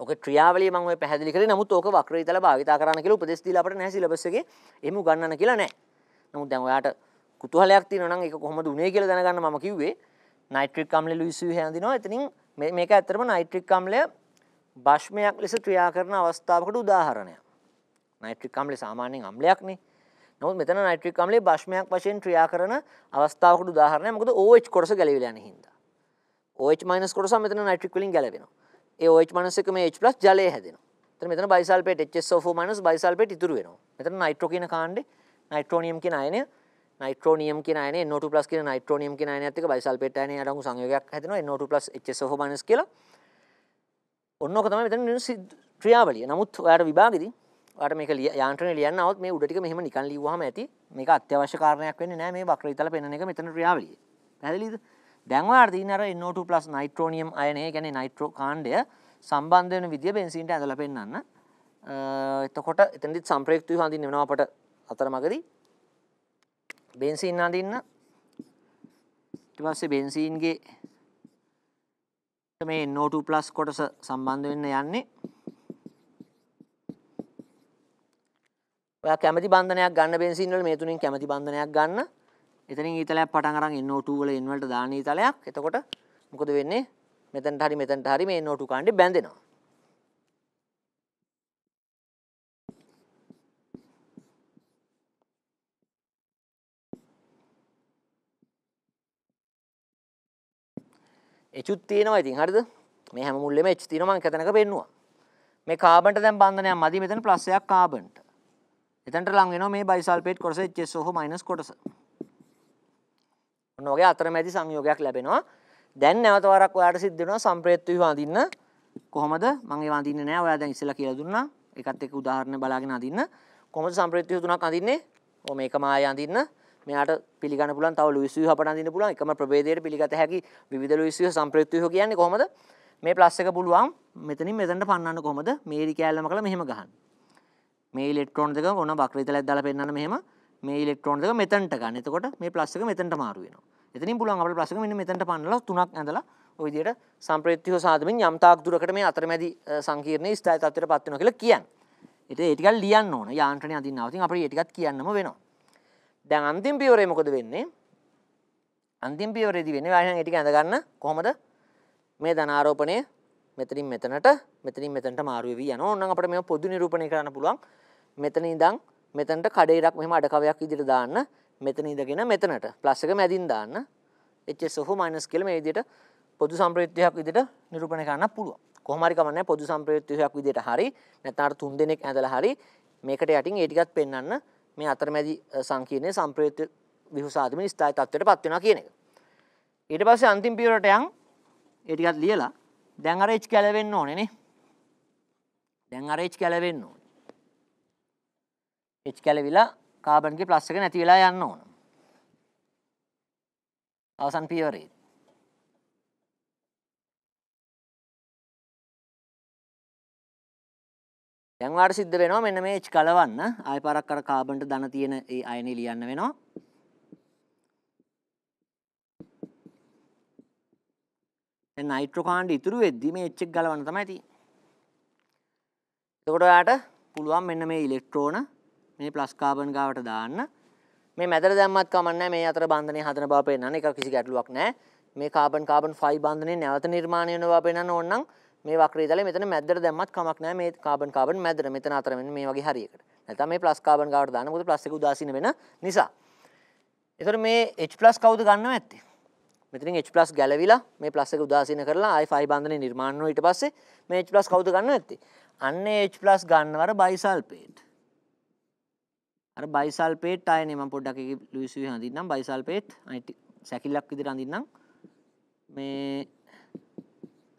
ඕක ක්‍රියාවලිය මම ඔය පැහැදිලි කරේ නමුත් ඕක වක්‍ර ඉතල භාවිතා කරන්න කියලා උපදෙස් දීලා අපිට නැහැ සිලබස් එකේ එහෙම උගන්වන්න කියලා නැහැ. නමුත් දැන් ඔයාට කුතුහලයක් තියෙනවා නම් ඒක කොහොමද උනේ කියලා දැනගන්න මම කිව්වේ නයිට්‍රික් අම්ල ලුයිස් විහ හැඳිනවා. එතනින් මේක ඇත්තරම නයිට්‍රික් අම්ලය භෂ්මයක් ලෙස ක්‍රියා කරන අවස්ථාවකට උදාහරණයක්. නයිට්‍රික් අම්ලය සාමාන්‍යයෙන් අම්ලයක්නේ. නමුත් මෙතන නයිට්‍රික් අම්ලය භෂ්මයක් වශයෙන් ක්‍රියා කරන අවස්ථාවකට උදාහරණයක්. මොකද OH කොටස ගැලවිලා යන හින්දා. OH- කොටස මෙතන නයිට්‍රික් වලින් ගැලවෙනවා. ඒ OH- එක මේ H+ ජලය හැදෙනවා. එතන මෙතන බයිසල්ෆේට් HSO4- බයිසල්ෆේට් ඉතුරු වෙනවා. මෙතන නයිට්‍රෝ කියන කාණ්ඩේ නයිට්‍රෝනියම් කියන අයනය නයිට්‍රෝනියම් කියන අයනේ NO2+ කියන නයිට්‍රෝනියම් කියන අයනයත් එක්ක බයිසල්ෆේට් අයනේ අඩංගු සංයෝගයක් හැදෙනවා NO2+ HSO- කියලා. ඔන්න ඔක තමයි මෙතන ක්‍රියාවලිය. නමුත් ඔයාට විභාගෙදී ඔයාට මේක යාන්ත්‍රණය ලියන්න આવොත් මේ උඩ ටික මෙහෙම නිකන් ලියුවාම ඇති. මේක අත්‍යවශ්‍ය කාරණයක් වෙන්නේ නැහැ මේ වක්‍ර ඉතල පෙන්වන එක මෙතන ක්‍රියාවලිය. පැහැදිලිද? දැන් ඔයාට තියෙන අර NO2+ නයිට්‍රෝනියම් අයනය කියන්නේ නයිට්‍රෝ කාණ්ඩය සම්බන්ධ වෙන විදිය බෙන්සීන්ට ඇඳලා පෙන්වන්න. එතකොට එතනදිත් සම්ප්‍රයුක්ත හඳින්න වෙනවා අපට අතරමඟදී බෙන්සීන් අඳින්න ඊට පස්සේ බෙන්සීන්ගේ මේ NO2+ කොටස සම්බන්ධ වෙන්න යන්නේ ඔයා කැමති බන්ධනයක් ගන්න බෙන්සින් වල මේ තුنين කැමති බන්ධනයක් ගන්න. එතනින් ඊතලයක් පටන් අරන් NO2 වල ඉන් වලට දාන ඊතලයක්. එතකොට මොකද වෙන්නේ? මෙතනට හරි මෙතනට හරි මේ NO2 කාණ්ඩේ බැඳෙනවා. එචුත් තියෙනවා ඉතින් හරිද මේ හැම මුල්ලෙම එච් තියෙනවා මම කතනක පෙන්නුවා මේ කාබන්ට දැන් බන්ධනයක් මදි මෙතන ප්ලස් එකක් කාබන්ට එතනට ලං වෙනවා මේ බයිසල්ෆේට් කොටස HSO මයිනස් කොටස ඔන්න ඔගේ අතරමැදි සංයෝගයක් ලැබෙනවා දැන් නැවත වරක් ඔයාට සිද්ධ වෙනවා සම්ප්‍රේත්තු වඳින්න කොහොමද මම ඒ වඳින්නේ නෑ ඔයා දැන් ඉස්සෙල්ලා කියලා දුන්නා ඒකත් එක්ක උදාහරණ බලාගෙන අඳින්න කොහොමද සම්ප්‍රේත්තු තුනක් අඳින්නේ ඔ මේකම ආය අඳින්න මෙයාට පිළිගන්න පුළුවන් තව ලුයිස් ව්‍යූහ පටන් පුළුවන් එකම ප්‍රභේදයට පිළිගත හැකි විවිධ ලුයිස් ව්‍යූහ සම්ප්‍රයුක්ත ව්‍යූහ කියන්නේ කොහොමද මේ ප්ලස් එක පුළුවන් මෙතනින් මෙතනට පන්නන්න කොහොමද මේ රිකෑල්ලම කළා මෙහෙම ගහන්න මේ ඉලෙක්ට්‍රෝන දෙක ඔන වක්‍ර තලයක් දාලා පෙන්නන්න මෙහෙම මේ ඉලෙක්ට්‍රෝන දෙක මෙතනට ගන්න. එතකොට මේ ප්ලස් එක මෙතනට මාරු වෙනවා. එතනින් පුළුවන් අපේ ප්ලස් එක මෙන්න මෙතනට පන්නලා තුනක් ඇඳලා ওই විදිහට සම්ප්‍රේත්‍යව සාධමින් යම් තාක් දුරකට මේ අතරමැදි සංකීර්ණයේ ස්ථායි තත්ත්වයට පත් වෙනවා කියලා කියන්නේ. ඉතින් ඒ ටිකක් ලියන්න ඕන. යාන්ත්‍රණය අඳින්න අවතින් අපිට ඒ ටිකක් කියන්නම වෙනවා. දැන් අන්තිම පියවරේ මොකද වෙන්නේ? අන්තිම පියවරේදී වෙන්නේ වාහන ටික ඇඳගන්න කොහොමද මේ ධන ආරෝපණය මෙතනින් මෙතනට මෙතනින් මෙතනට මාරු වෙවි යනවා. ඕනනම් අපිට මේක පොදු නිරූපණය කරන්න පුළුවන්. මෙතන ඉඳන් මෙතනට කඩේ ඉරක් මෙහෙම අඩ කවයක් විදිහට දාන්න. මෙතන ඉඳගෙන මෙතනට ප්ලස් එක මැදින් දාන්න. HS ඔහු මයිනස් කියලා මේ විදිහට පොදු සම්ප්‍රයුක්තයක් විදිහට නිරූපණය කරන්න පුළුවන්. කොහොම හරි කමන්නේ පොදු සම්ප්‍රයුක්තයක් විදිහට හරි නැත්නම් අර තුන් දෙනෙක් ඇඳලා හරි මේකට යටින් ඒ ටිකත් පෙන්වන්න මේ අතරමැදි සංකීර්ණයේ සම්ප්‍රයුක්ත විහුසාදමේ ස්ථායි තත්ත්වයට පත් වෙනවා කියන එක. ඊට පස්සේ අන්තිම පියවරට යන් ඒ ටිකත් ලියලා දැන් අර H කැලවෙන්න ඕනේ නේ. දැන් අර H කැලවෙන්න ඕනේ. H කැලවිලා කාබන්ගේ ප්ලස් එක නැති වෙලා යන්න ඕන. අවසන් පියවරේ. දැන් වාට සිද්ධ වෙනවා මෙන්න මේ H කලවන්න ආය පාරක් අර කාබන්ට ධන තියෙන ඒ අයනේ ලියන්න වෙනවා දැන් නයිට්‍රෝ කාණ්ඩ ඉතුරු වෙද්දි මේ H එක ගලවන්න තමයි තියෙන්නේ එතකොට ඔයාට පුළුවන් මෙන්න මේ ඉලෙක්ට්‍රෝන මේ ප්ලස් කාබන් ගාවට දාන්න. මේ මැදට දැම්මත් කමන්නේ මේ අතර බන්ධනය හදන බව පෙන්නන එක කිසි ගැටලුවක් නැහැ. මේ කාබන් කාබන් 5 බන්ධනේ නැවත නිර්මාණය වෙන බව පෙන්නන ඕනනම් මේ වක්‍රය තලය මෙතන මැද්දට දැම්මත් කමක් නැහැ මේ කාබන් කාබන් මැද්දට මෙතන අතර මෙන්න මේ වගේ හරියකට. නැත්නම් මේ ප්ලස් කාබන් ගාවට දාන්න මොකද ප්ලස් එක උදාසීන වෙන නිසා. ඒතර මේ H+ කවුද ගන්නව ඇත්තේ? මෙතනින් H+ ගැලවිලා මේ ප්ලස් එක උදාසීන කරලා ආයි 5 බන්ධනේ නිර්මාණය ඊට පස්සේ මේ H+ කවුද ගන්නව ඇත්තේ? අන්න H+ ගන්නවර බයිසල්පේට්. අර බයිසල්පේට් ආයනේ මම පොඩ්ඩක් ඒක ලුයිස් විහඳින්නම් බයිසල්පේට් අනිත් සැකිල්ලක් විදිහට අඳින්නම් මේ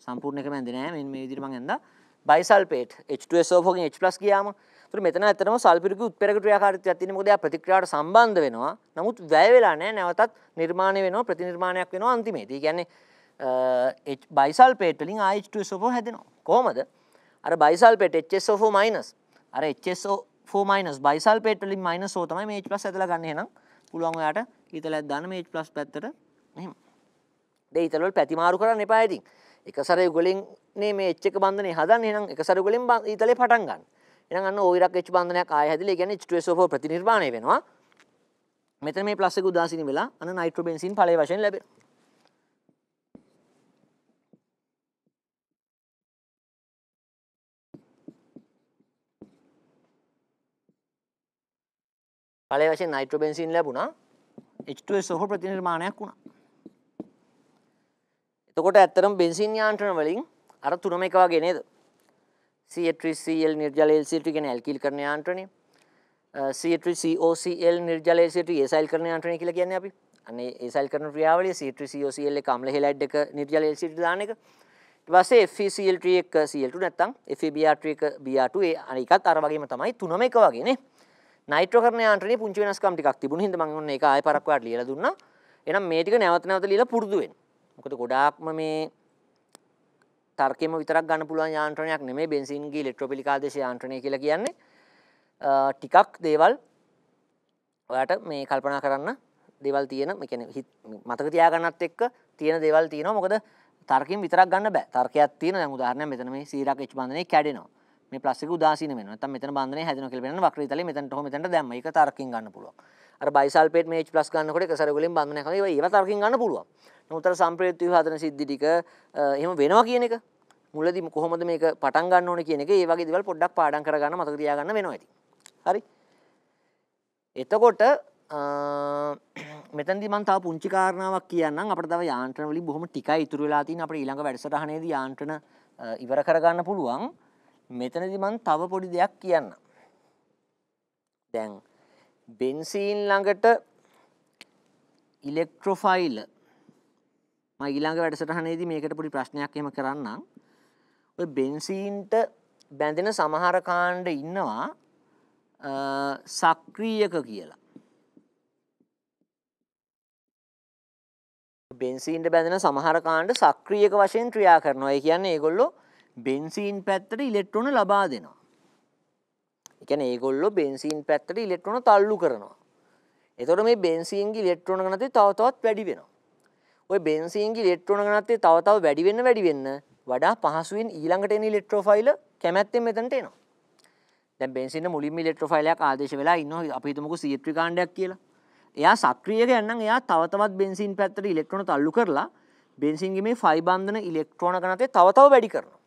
සම්පූර්ණ එක මැද නෑ මෙන්න මේ විදිහට මම ඇඳා බයිසල්පේට් H2SO හොගෙන් H+ ගියාම ඒතර මෙතන ඇත්තටම සල්ෆිරික උත්පෙරක ක්‍රියාකාරීත්වයක් තියෙන මොකද එයා ප්‍රතික්‍රියාවට සම්බන්ධ වෙනවා නමුත් වැය වෙලා නෑ නැවතත් නිර්මාණය වෙනවා ප්‍රතිනිර්මාණයක් වෙනවා අන්තිමේදී කියන්නේ බයිසල්පේට් වලින් H2SO4 හැදෙනවා කොහොමද අර බයිසල්පේට් HSO4- අර HSO4- බයිසල්පේට් වලින් මයිනස් O තමයි මේ H+ ඇදලා ගන්න එහෙනම් පුළුවන් ඔයාට ඊතලයක් දාන්න මේ H+ පැත්තට එහෙම. දෙ ඊතලවල පැති මාරු කරන්න එපා ඉතින්. එක සැරේ උගලින්නේ මේ H1 බන්ධනේ හදන්නේ එහෙනම් එක සැරේ උගලින් ඊතලේ පටන් ගන්න. එහෙනම් අන්න O ඉරක් H බන්ධනයක් ආය හැදිලා ඒ කියන්නේ H2SO4 ප්‍රතිනිර්මාණය වෙනවා. මෙතන මේ ප්ලස් එක උදාසීන වෙලා අන්න නයිට්‍රෝබෙන්සීන් ඵලයේ වශයෙන් ලැබෙනවා. ඵලයේ වශයෙන් නයිට්‍රෝබෙන්සීන් ලැබුණා. H2SO4 ප්‍රතිනිර්මාණයක් වුණා. එතකොට ඇත්තරම් බෙන්සින් යාන්ත්‍රන වලින් අර තුනම එක වගේ නේද CH3Cl නිර්ජල LCl කියන්නේ ඇල්කිල් කරන යාන්ත්‍රණය CH3COCl නිර්ජල LCl ඒසයිල් කරන යාන්ත්‍රණය කියලා කියන්නේ අපි අනේ ඒසයිල් කරන ක්‍රියාවලිය CH3COCl එක අම්ල හෙලයිඩ් එක නිර්ජල LCl දාන එක ඊට පස්සේ FeCl3 එක Cl2 නැත්තම් FeBr3 එක Br2 ඒ අනිකත් අර වගේම තමයි තුනම එක වගේ නේ නයිට්‍රෝ කරන යාන්ත්‍රණේ පුංචි වෙනස්කම් ටිකක් තිබුණා හින්දා මම ඔන්න ඒක ආයෙ පරක්කවට ලියලා දුන්නා එහෙනම් මේ ටික නැවත නැවත ලියලා පුරුදු වෙන්න මොකද ගොඩාක්ම මේ තර්කයම විතරක් ගන්න පුළුවන් යාන්ත්‍රණයක් නෙමේ බෙන්සින්ගේ ඉලෙක්ට්‍රොපිලිකාදේශ යාන්ත්‍රණය කියලා කියන්නේ ටිකක් දේවල් ඔයාට මේ කල්පනා කරන්න දේවල් තියෙන කියන මතක තියාගන්නත් එක්ක තියෙන දේවල් තියෙනවා මොකද තර්කින් විතරක් ගන්න බෑ තර්කයක් තියෙන දැන් උදාහරණයක් මෙතන මේ සීරක් H බන්ධනේ කැඩෙනවා මේ ප්ලස් එක උදාසීන වෙනවා. නැත්නම් මෙතන බන්ධනය හැදෙනවා කියලා පෙන්නන වක්‍රීතලයේ මෙතනට හෝ මෙතනට දැම්ම. ඒක තර්කින් ගන්න පුළුවන්. අර බයිසල්ෆේට් මේ H+ ගන්නකොට එක සරගලෙන් බන්ධනයක් හදලා ඒවා ඒවා තර්කින් ගන්න පුළුවන්. නමුත් අර සම්ප්‍රේත් විවාදන සිද්ධි ටික එහෙම වෙනවා කියන එක මුලදී කොහොමද මේක පටන් ගන්න ඕනේ කියන එක ඒ වගේ දේවල් පොඩ්ඩක් පාඩම් කරගන්න මතක තියාගන්න වෙනවා ඉතින්. හරි. එතකොට මෙතනදී මම තව පුංචි කාරණාවක් කියන්නම් අපිට තව යාන්ත්‍රණ වලින් බොහොම ටිකයි ඉතුරු වෙලා තියෙන අපේ ඊළඟ වැඩසටහනේදී යාන්ත්‍රණ ඉවර කරගන්න පුළුවන්. මෙතනදි මම තව පොඩි දෙයක් කියන්නම්. දැන් බෙන්සීන් ළඟට ඉලෙක්ට්‍රොෆයිල් මම ඊළඟ වැඩසටහනේදී මේකට පොඩි ප්‍රශ්නයක් එහෙම කරන්නම්. ඔය බෙන්සීන්ට බැඳෙන සමහර කාණ්ඩ ඉන්නවා සක්‍රීයක කියලා. බෙන්සීන්ට බැඳෙන සමහර කාණ්ඩ සක්‍රියක වශයෙන් ක්‍රියා කරනවා. ඒ කියන්නේ ඒගොල්ලෝ බෙන්සීන් පැත්තට ඉලෙක්ට්‍රෝන ලබා දෙනවා. එකන ඒගොල්ලො බෙන්සීන් පැත්තට ඉලෙක්ට්‍රෝන තල්ලු කරනවා. එතොට මේ බෙන්සීන්ගේ ඉලෙක්ට්‍රෝන ගනතේ තවතවත් වැඩි වෙනවා. ඔය බෙන්සීන්ගේ ඉලෙක්ට්‍රෝන ගනතේ තවතාව වැඩිවෙන්න වැඩිවෙන්න වඩා පහසුවෙන් ඊළඟට එන ඉලෙක්ට්‍රෝෆයිල කැමැත්තෙන් මෙතනට එනවා. දැන් බෙන්සින මුලින්ම ඉලෙක්ට්‍රෝෆයිලයක් ආදේශ වෙලා ඉන්නවා අපි හිතමුකෝ සීත්‍රි කාණ්ඩයක් කියලා. එයා සක්‍රිය ගන්නම් එයා තව තවත් බෙන්සින් පැත්තට ඉලෙක්ට්‍රෝන තල්ලු කරලා බෙන්සින්ගේ මේ ෆයි බන්ධන ඉලෙක්ට්‍රෝන ගණතේ තව තව වැඩි කරනවා.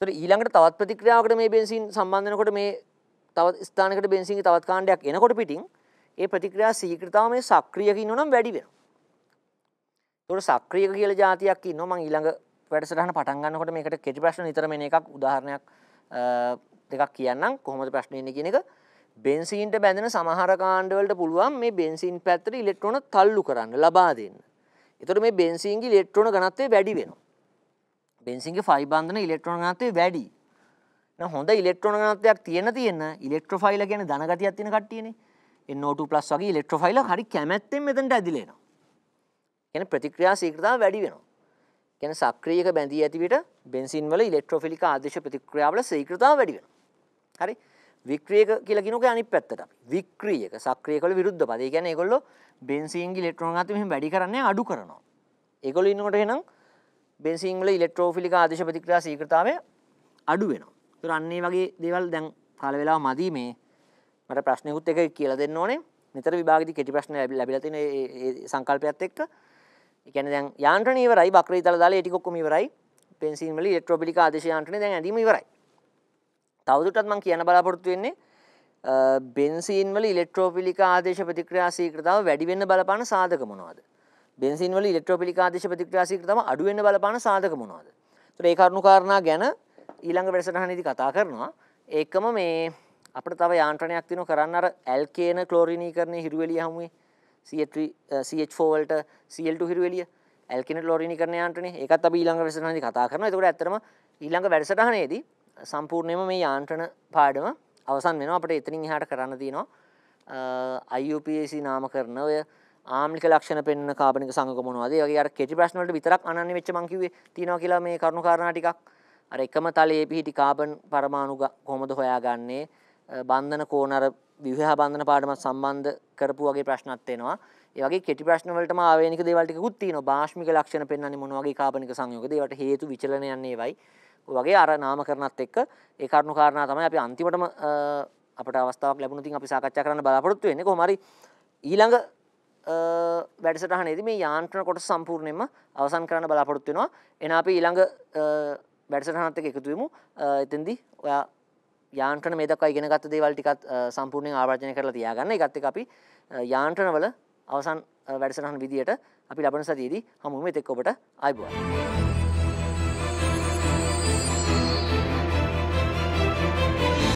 තොට ඊළඟට තවත් ප්‍රතික්‍රියාවකට මේ බෙන්සින් සම්බන්ධනකොට මේ තවත් ස්ථානකට බෙන්සින් තවත් කාණ්ඩයක් එනකොට පිටින් ඒ ප්‍රතික්‍රියා සීක්‍රතාව මේ සක්‍රියක ඉන්නවනම් වැඩි වෙනවා. තොට සක්‍රියක කියලා જાතියක් ඉන්නවා මම ඊළඟ වැඩසටහන පටන් ගන්නකොට මේකට කෙටි ප්‍රශ්න නිතරම එන එකක් උදාහරණයක් දෙකක් කියන්නම් කොහොමද ප්‍රශ්නේ එන්නේ කියන එක. බෙන්සින්ට බැඳෙන සමහර කාණ්ඩ වලට පුළුවන් මේ බෙන්සින් පැත්තට ඉලෙක්ට්‍රෝන තල්ලු කරන්න ලබා දෙන්න. ඒතකොට මේ බෙන්සින්ගේ ඉලෙක්ට්‍රෝන ඝනත්වය වැඩි වෙනවා. පෙන්සිගේ ෆයිබන්ධන ඉලෙක්ට්‍රෝන ගනත්වය වැඩි හොඳ ඉලෙක්ට්‍රෝන ගනත්වයක් තියෙන තියෙන ඉලෙක්ට්‍රෆයිල ගැන දනගතියක් තින කට්ටියනේ එන්නෝට පලස් වගේ ඉලෙක්ට්‍රෆයිල හරි කැමැත්තෙන් මෙතට ඇදිලෙන එන ප්‍රතික්‍රියා සීකරතා වැඩි වෙනවා ගැන සක්‍රියක බැඳී ඇතිවිට බෙන්සින්වල ඉලෙක්ට්‍රොෆිලික ආදේශ ප්‍රතික්‍රියාවල සීකරතා වැඩි වෙන හරි වික්‍රියක කියලගෙනක අනි පැත්තට වික්‍රියක සක්‍රියකල විරුද්ධ පදේ ගැන ගොල්ල බෙන්සින්ගේ ඉලෙක්ට්‍රෝන ගත මෙම වැඩි කරන්නේ අඩු කරනවා ඒගොල ඉන්නකොට එනම් බෙන්සිංවල ඉලෙක්ට්‍රෝෆිලික ආදේශ ප්‍රතික්‍රියා සීක්‍රතාවය අඩු වෙනවා. ඒතර අන්නේ වගේ දේවල් දැන් කාල වේලාව මදි මේ මට ප්‍රශ්නයකුත් එක කියලා දෙන්න ඕනේ. නිතර විභාගෙදි කෙටි ප්‍රශ්න ලැබිලා තියෙන ඒ සංකල්පයත් එක්ක. ඒ කියන්නේ දැන් යාන්ත්‍රණ ඉවරයි, බක්‍රීතල දාලා ඒ ටික ඔක්කොම ඉවරයි. බෙන්සින්වල ඉලෙක්ට්‍රෝෆිලික ආදේශ යාන්ත්‍රණය දැන් ඇඳීම ඉවරයි. තවදුරටත් මම කියන්න බලාපොරොත්තු වෙන්නේ බෙන්සින්වල ඉලෙක්ට්‍රෝෆිලික ආදේශ ප්‍රතික්‍රියා සීක්‍රතාව වැඩි වෙන්න බලපාන සාධක මොනවද? බෙන්සින් වල ඉලෙක්ට්‍රෝපිලික ආදේශ ප්‍රතික්‍රියා ශීඝ්‍ර තම අඩු වෙන්න බලපාන සාධක මොනවද? ඒතර ඒ කරුණු කාරණා ගැන ඊළඟ වැඩසටහනේදී කතා කරනවා. ඒකම මේ අපිට තව යාන්ත්‍රණයක් තියෙනවා කරන්න අර ඇල්කේන ක්ලෝරිනීකරණය හිරුවෙලිය හමුවේ CH4 වලට Cl2 හිරුවෙලිය ඇල්කේන ක්ලෝරිනීකරණ යාන්ත්‍රණය. ඒකත් අපි ඊළඟ වැඩසටහනේදී කතා කරනවා. ඒකට ඇත්තටම ඊළඟ වැඩසටහනේදී සම්පූර්ණයෙන්ම මේ යාන්ත්‍රණ පාඩම අවසන් වෙනවා අපිට එතනින් එහාට කරන්න තියෙනවා IUPAC නාමකරණ ඔය ආමික ලක්ෂණ පෙන්වන කාබනික සංයෝග මොනවද? ඒ වගේ අර කෙටි ප්‍රශ්න වලට විතරක් අනන්‍ය වෙච්ච මං කිව්වේ තියනවා කියලා මේ කරුණු කාරණා ටිකක්. අර එකම තලයේ පිහිටි කාබන් පරමාණු කොහොමද හොයාගන්නේ? බන්ධන කෝණ අර ව්‍යුහ බන්ධන පාඩමත් සම්බන්ධ කරපු වගේ ප්‍රශ්නත් එනවා. ඒ වගේ කෙටි ප්‍රශ්න වලටම ආවේනික දේවල් ටිකකුත් තියෙනවා. භාෂ්මික ලක්ෂණ පෙන්වන්නේ මොන වගේ කාබනික සංයෝගද? ඒවට හේතු විචලනයන් ඒවයි. වගේ අර නාමකරණත් එක්ක ඒ කරුණු කාරණා තමයි අපි අන්තිමටම අපට අවස්ථාවක් ලැබුණොත් අපි සාකච්ඡා කරන්න බලාපොරොත්තු වෙන්නේ. කොහොම හරි ඊළඟ වැඩසටහනේදී මේ යාන්ත්‍රණ කොටස සම්පූර්ණයෙන්ම අවසන් කරන්න බලාපොරොත්තු වෙනවා. එහෙනම් අපි ඊළඟ වැඩසටහනත් එක්ක එකතු වෙමු. එතෙන්දී ඔයා යාන්ත්‍රණ මේ දක්වා ඉගෙන ගත්ත දේවල් ටිකක් සම්පූර්ණයෙන් ආවර්ජනය කරලා තියාගන්න. ඒකත් එක්ක අපි යාන්ත්‍රණවල අවසන් වැඩසටහන විදියට අපි ලබන සතියේදී හමුවෙමු. ඒත් එක්ක ඔබට ආයුබෝවන්.